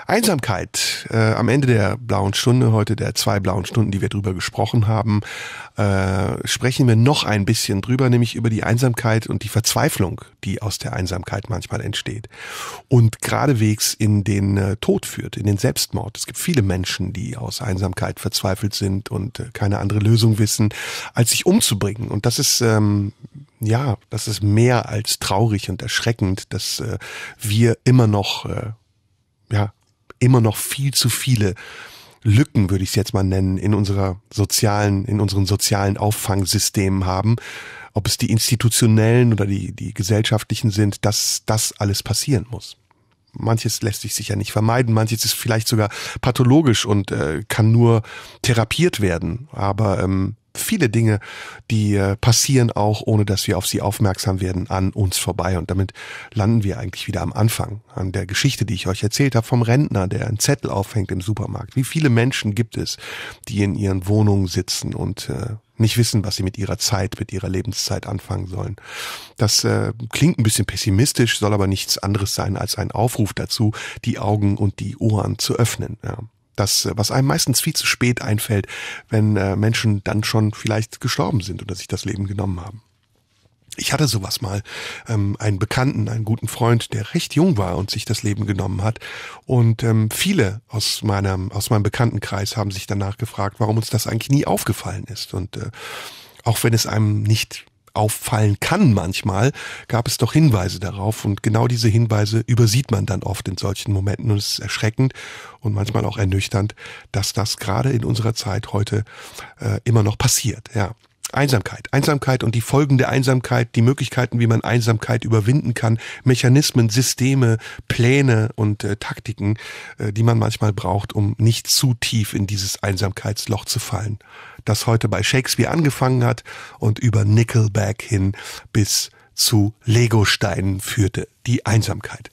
Einsamkeit. Äh, am Ende der blauen Stunde, heute der zwei blauen Stunden, die wir drüber gesprochen haben, äh, sprechen wir noch ein bisschen drüber, nämlich über die Einsamkeit und die Verzweiflung, die aus der Einsamkeit manchmal entsteht und geradewegs in den äh, Tod führt, in den Selbstmord. Es gibt viele Menschen, die aus Einsamkeit verzweifelt sind und äh, keine andere Lösung wissen, als sich umzubringen. Und das ist ähm, ja, das ist mehr als traurig und erschreckend, dass äh, wir immer noch äh, immer noch viel zu viele Lücken, würde ich es jetzt mal nennen, in unserer sozialen, in unseren sozialen Auffangsystemen haben. Ob es die institutionellen oder die, die gesellschaftlichen sind, dass das alles passieren muss. Manches lässt sich sicher nicht vermeiden, manches ist vielleicht sogar pathologisch und äh, kann nur therapiert werden. Aber ähm, viele Dinge, die äh, passieren auch, ohne dass wir auf sie aufmerksam werden, an uns vorbei. Und damit landen wir eigentlich wieder am Anfang, an der Geschichte, die ich euch erzählt habe, vom Rentner, der einen Zettel aufhängt im Supermarkt. Wie viele Menschen gibt es, die in ihren Wohnungen sitzen und äh, nicht wissen, was sie mit ihrer Zeit, mit ihrer Lebenszeit anfangen sollen. Das äh, klingt ein bisschen pessimistisch, soll aber nichts anderes sein als ein Aufruf dazu, die Augen und die Ohren zu öffnen. Ja das, was einem meistens viel zu spät einfällt, wenn äh, Menschen dann schon vielleicht gestorben sind oder sich das Leben genommen haben. Ich hatte sowas mal, ähm, einen Bekannten, einen guten Freund, der recht jung war und sich das Leben genommen hat. Und ähm, viele aus meinem, aus meinem Bekanntenkreis haben sich danach gefragt, warum uns das eigentlich nie aufgefallen ist. Und äh, auch wenn es einem nicht auffallen kann manchmal, gab es doch Hinweise darauf und genau diese Hinweise übersieht man dann oft in solchen Momenten und es ist erschreckend und manchmal auch ernüchternd, dass das gerade in unserer Zeit heute äh, immer noch passiert, ja. Einsamkeit, Einsamkeit und die Folgen der Einsamkeit, die Möglichkeiten, wie man Einsamkeit überwinden kann, Mechanismen, Systeme, Pläne und äh, Taktiken, äh, die man manchmal braucht, um nicht zu tief in dieses Einsamkeitsloch zu fallen das heute bei Shakespeare angefangen hat und über Nickelback hin bis zu Legosteinen führte, die Einsamkeit.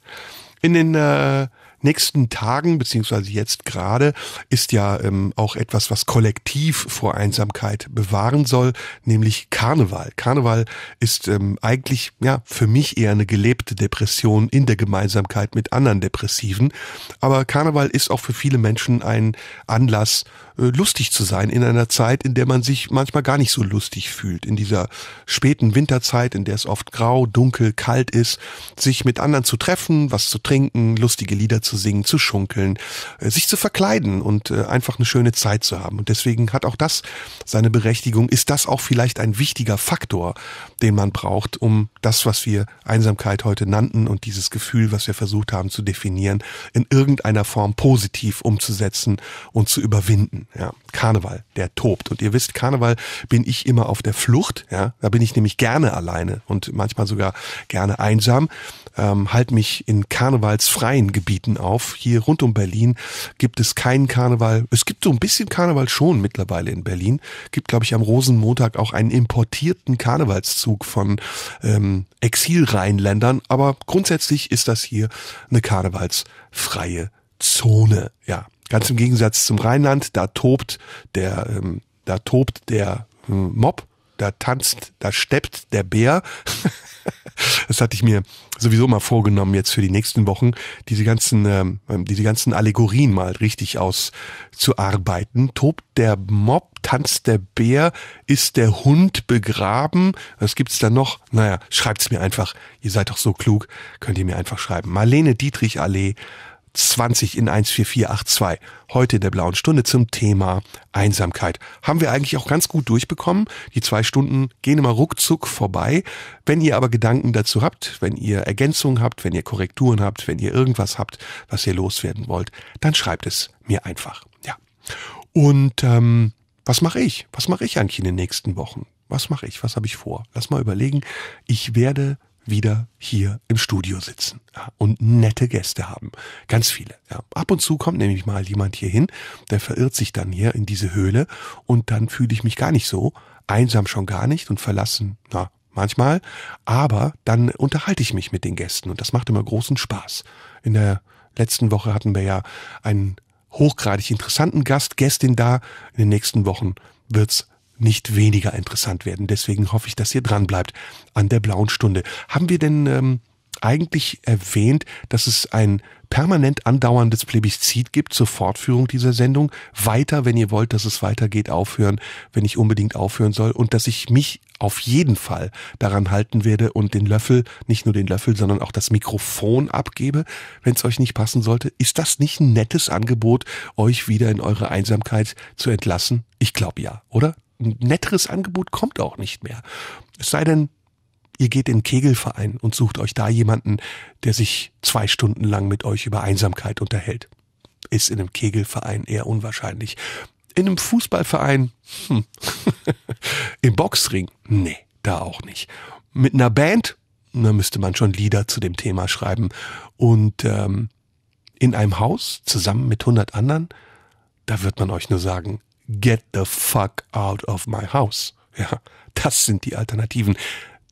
In den äh, nächsten Tagen, beziehungsweise jetzt gerade, ist ja ähm, auch etwas, was kollektiv vor Einsamkeit bewahren soll, nämlich Karneval. Karneval ist ähm, eigentlich ja für mich eher eine gelebte Depression in der Gemeinsamkeit mit anderen Depressiven. Aber Karneval ist auch für viele Menschen ein Anlass, äh, lustig zu sein in einer Zeit, in der man sich manchmal gar nicht so lustig fühlt. In dieser späten Winterzeit, in der es oft grau, dunkel, kalt ist, sich mit anderen zu treffen, was zu trinken, lustige Lieder zu singen, zu schunkeln, äh, sich zu verkleiden und äh, einfach eine schöne Zeit zu haben. Und deswegen hat auch das seine Berechtigung. Ist das auch vielleicht ein wichtiger Faktor, den man braucht, um das, was wir Einsamkeit heute nannten und dieses Gefühl, was wir versucht haben zu definieren, in irgendeiner Form positiv umzusetzen und zu überwinden. Ja, Karneval, der tobt. Und ihr wisst, Karneval bin ich immer auf der Flucht. Ja, da bin ich nämlich gerne alleine und manchmal sogar gerne einsam. Ähm, halt mich in karnevalsfreien Gebieten auf. Hier rund um Berlin gibt es keinen Karneval. Es gibt so ein bisschen Karneval schon mittlerweile in Berlin. Gibt, glaube ich, am Rosenmontag auch einen importierten Karnevalszug Abzug von ähm, Exilrheinländern. Aber grundsätzlich ist das hier eine karnevalsfreie Zone. Ja, ganz im Gegensatz zum Rheinland, da tobt der, ähm, da tobt der ähm, Mob, da tanzt, da steppt der Bär. <laughs> Das hatte ich mir sowieso mal vorgenommen jetzt für die nächsten Wochen, diese ganzen, ähm, ähm, diese ganzen Allegorien mal richtig auszuarbeiten. Tobt der Mob, tanzt der Bär, ist der Hund begraben? Was gibt's da noch? Naja, schreibt's mir einfach. Ihr seid doch so klug, könnt ihr mir einfach schreiben. Marlene Dietrich Allee 20 in 14482. Heute in der blauen Stunde zum Thema Einsamkeit. Haben wir eigentlich auch ganz gut durchbekommen. Die zwei Stunden gehen immer ruckzuck vorbei. Wenn ihr aber Gedanken dazu habt, wenn ihr Ergänzungen habt, wenn ihr Korrekturen habt, wenn ihr irgendwas habt, was ihr loswerden wollt, dann schreibt es mir einfach. Ja. Und ähm, was mache ich? Was mache ich eigentlich in den nächsten Wochen? Was mache ich? Was habe ich vor? Lass mal überlegen. Ich werde wieder hier im Studio sitzen ja, und nette Gäste haben. Ganz viele. Ja. Ab und zu kommt nämlich mal jemand hier hin, der verirrt sich dann hier in diese Höhle und dann fühle ich mich gar nicht so, einsam schon gar nicht und verlassen, na, manchmal, aber dann unterhalte ich mich mit den Gästen und das macht immer großen Spaß. In der letzten Woche hatten wir ja einen hochgradig interessanten Gast, Gästin da. In den nächsten Wochen wird's nicht weniger interessant werden. Deswegen hoffe ich, dass ihr dran bleibt an der blauen Stunde. Haben wir denn ähm, eigentlich erwähnt, dass es ein permanent andauerndes Plebiszit gibt zur Fortführung dieser Sendung. Weiter, wenn ihr wollt, dass es weitergeht, aufhören, wenn ich unbedingt aufhören soll und dass ich mich auf jeden Fall daran halten werde und den Löffel, nicht nur den Löffel, sondern auch das Mikrofon abgebe, wenn es euch nicht passen sollte. Ist das nicht ein nettes Angebot, euch wieder in eure Einsamkeit zu entlassen? Ich glaube ja, oder? ein netteres Angebot kommt auch nicht mehr. Es sei denn, ihr geht in Kegelverein und sucht euch da jemanden, der sich zwei Stunden lang mit euch über Einsamkeit unterhält. Ist in einem Kegelverein eher unwahrscheinlich. In einem Fußballverein, hm. <laughs> im Boxring, nee, da auch nicht. Mit einer Band, da müsste man schon Lieder zu dem Thema schreiben. Und ähm, in einem Haus zusammen mit 100 anderen, da wird man euch nur sagen, get the fuck out of my house. Ja, das sind die Alternativen.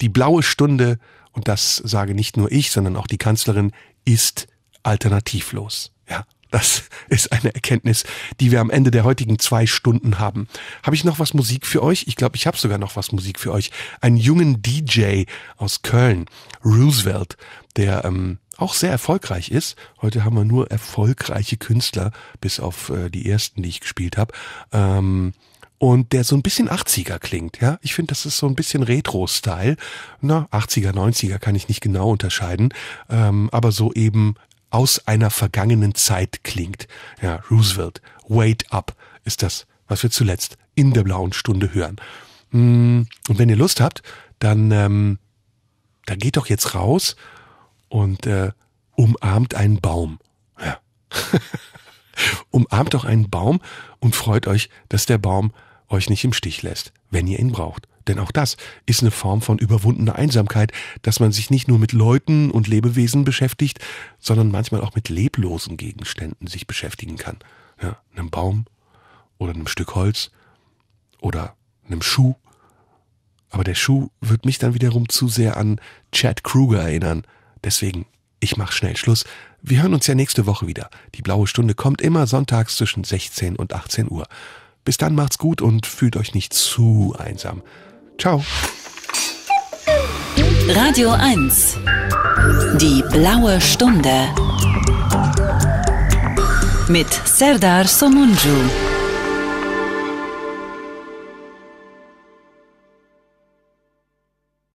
Die blaue Stunde, und das sage nicht nur ich, sondern auch die Kanzlerin, ist alternativlos. Ja, das <laughs> ist eine Erkenntnis, die wir am Ende der heutigen zwei Stunden haben. Habe ich noch was Musik für euch? Ich glaube, ich habe sogar noch was Musik für euch. Einen jungen DJ aus Köln, Roosevelt, der ähm, auch sehr erfolgreich ist. Heute haben wir nur erfolgreiche Künstler, bis auf äh, die ersten, die ich gespielt habe. Ähm, und der so ein bisschen 80er klingt, ja. Ich finde, das ist so ein bisschen Retro-Style. Na, 80er, 90er kann ich nicht genau unterscheiden. Ähm, aber so eben aus einer vergangenen Zeit klingt. Ja, Roosevelt, Wait Up ist das, was wir zuletzt in der blauen Stunde hören. Mm, und wenn ihr Lust habt, dann, ähm, dann geht doch jetzt raus und äh, umarmt einen Baum. Ja. <laughs> umarmt doch einen Baum und freut euch, dass der Baum euch nicht im Stich lässt, wenn ihr ihn braucht. Denn auch das ist eine Form von überwundener Einsamkeit, dass man sich nicht nur mit Leuten und Lebewesen beschäftigt, sondern manchmal auch mit leblosen Gegenständen sich beschäftigen kann. Ja, einem Baum oder einem Stück Holz oder einem Schuh. Aber der Schuh wird mich dann wiederum zu sehr an Chad Kruger erinnern, Deswegen, ich mache schnell Schluss. Wir hören uns ja nächste Woche wieder. Die blaue Stunde kommt immer sonntags zwischen 16 und 18 Uhr. Bis dann macht's gut und fühlt euch nicht zu einsam. Ciao. Radio 1. Die blaue Stunde. Mit Serdar Somunju.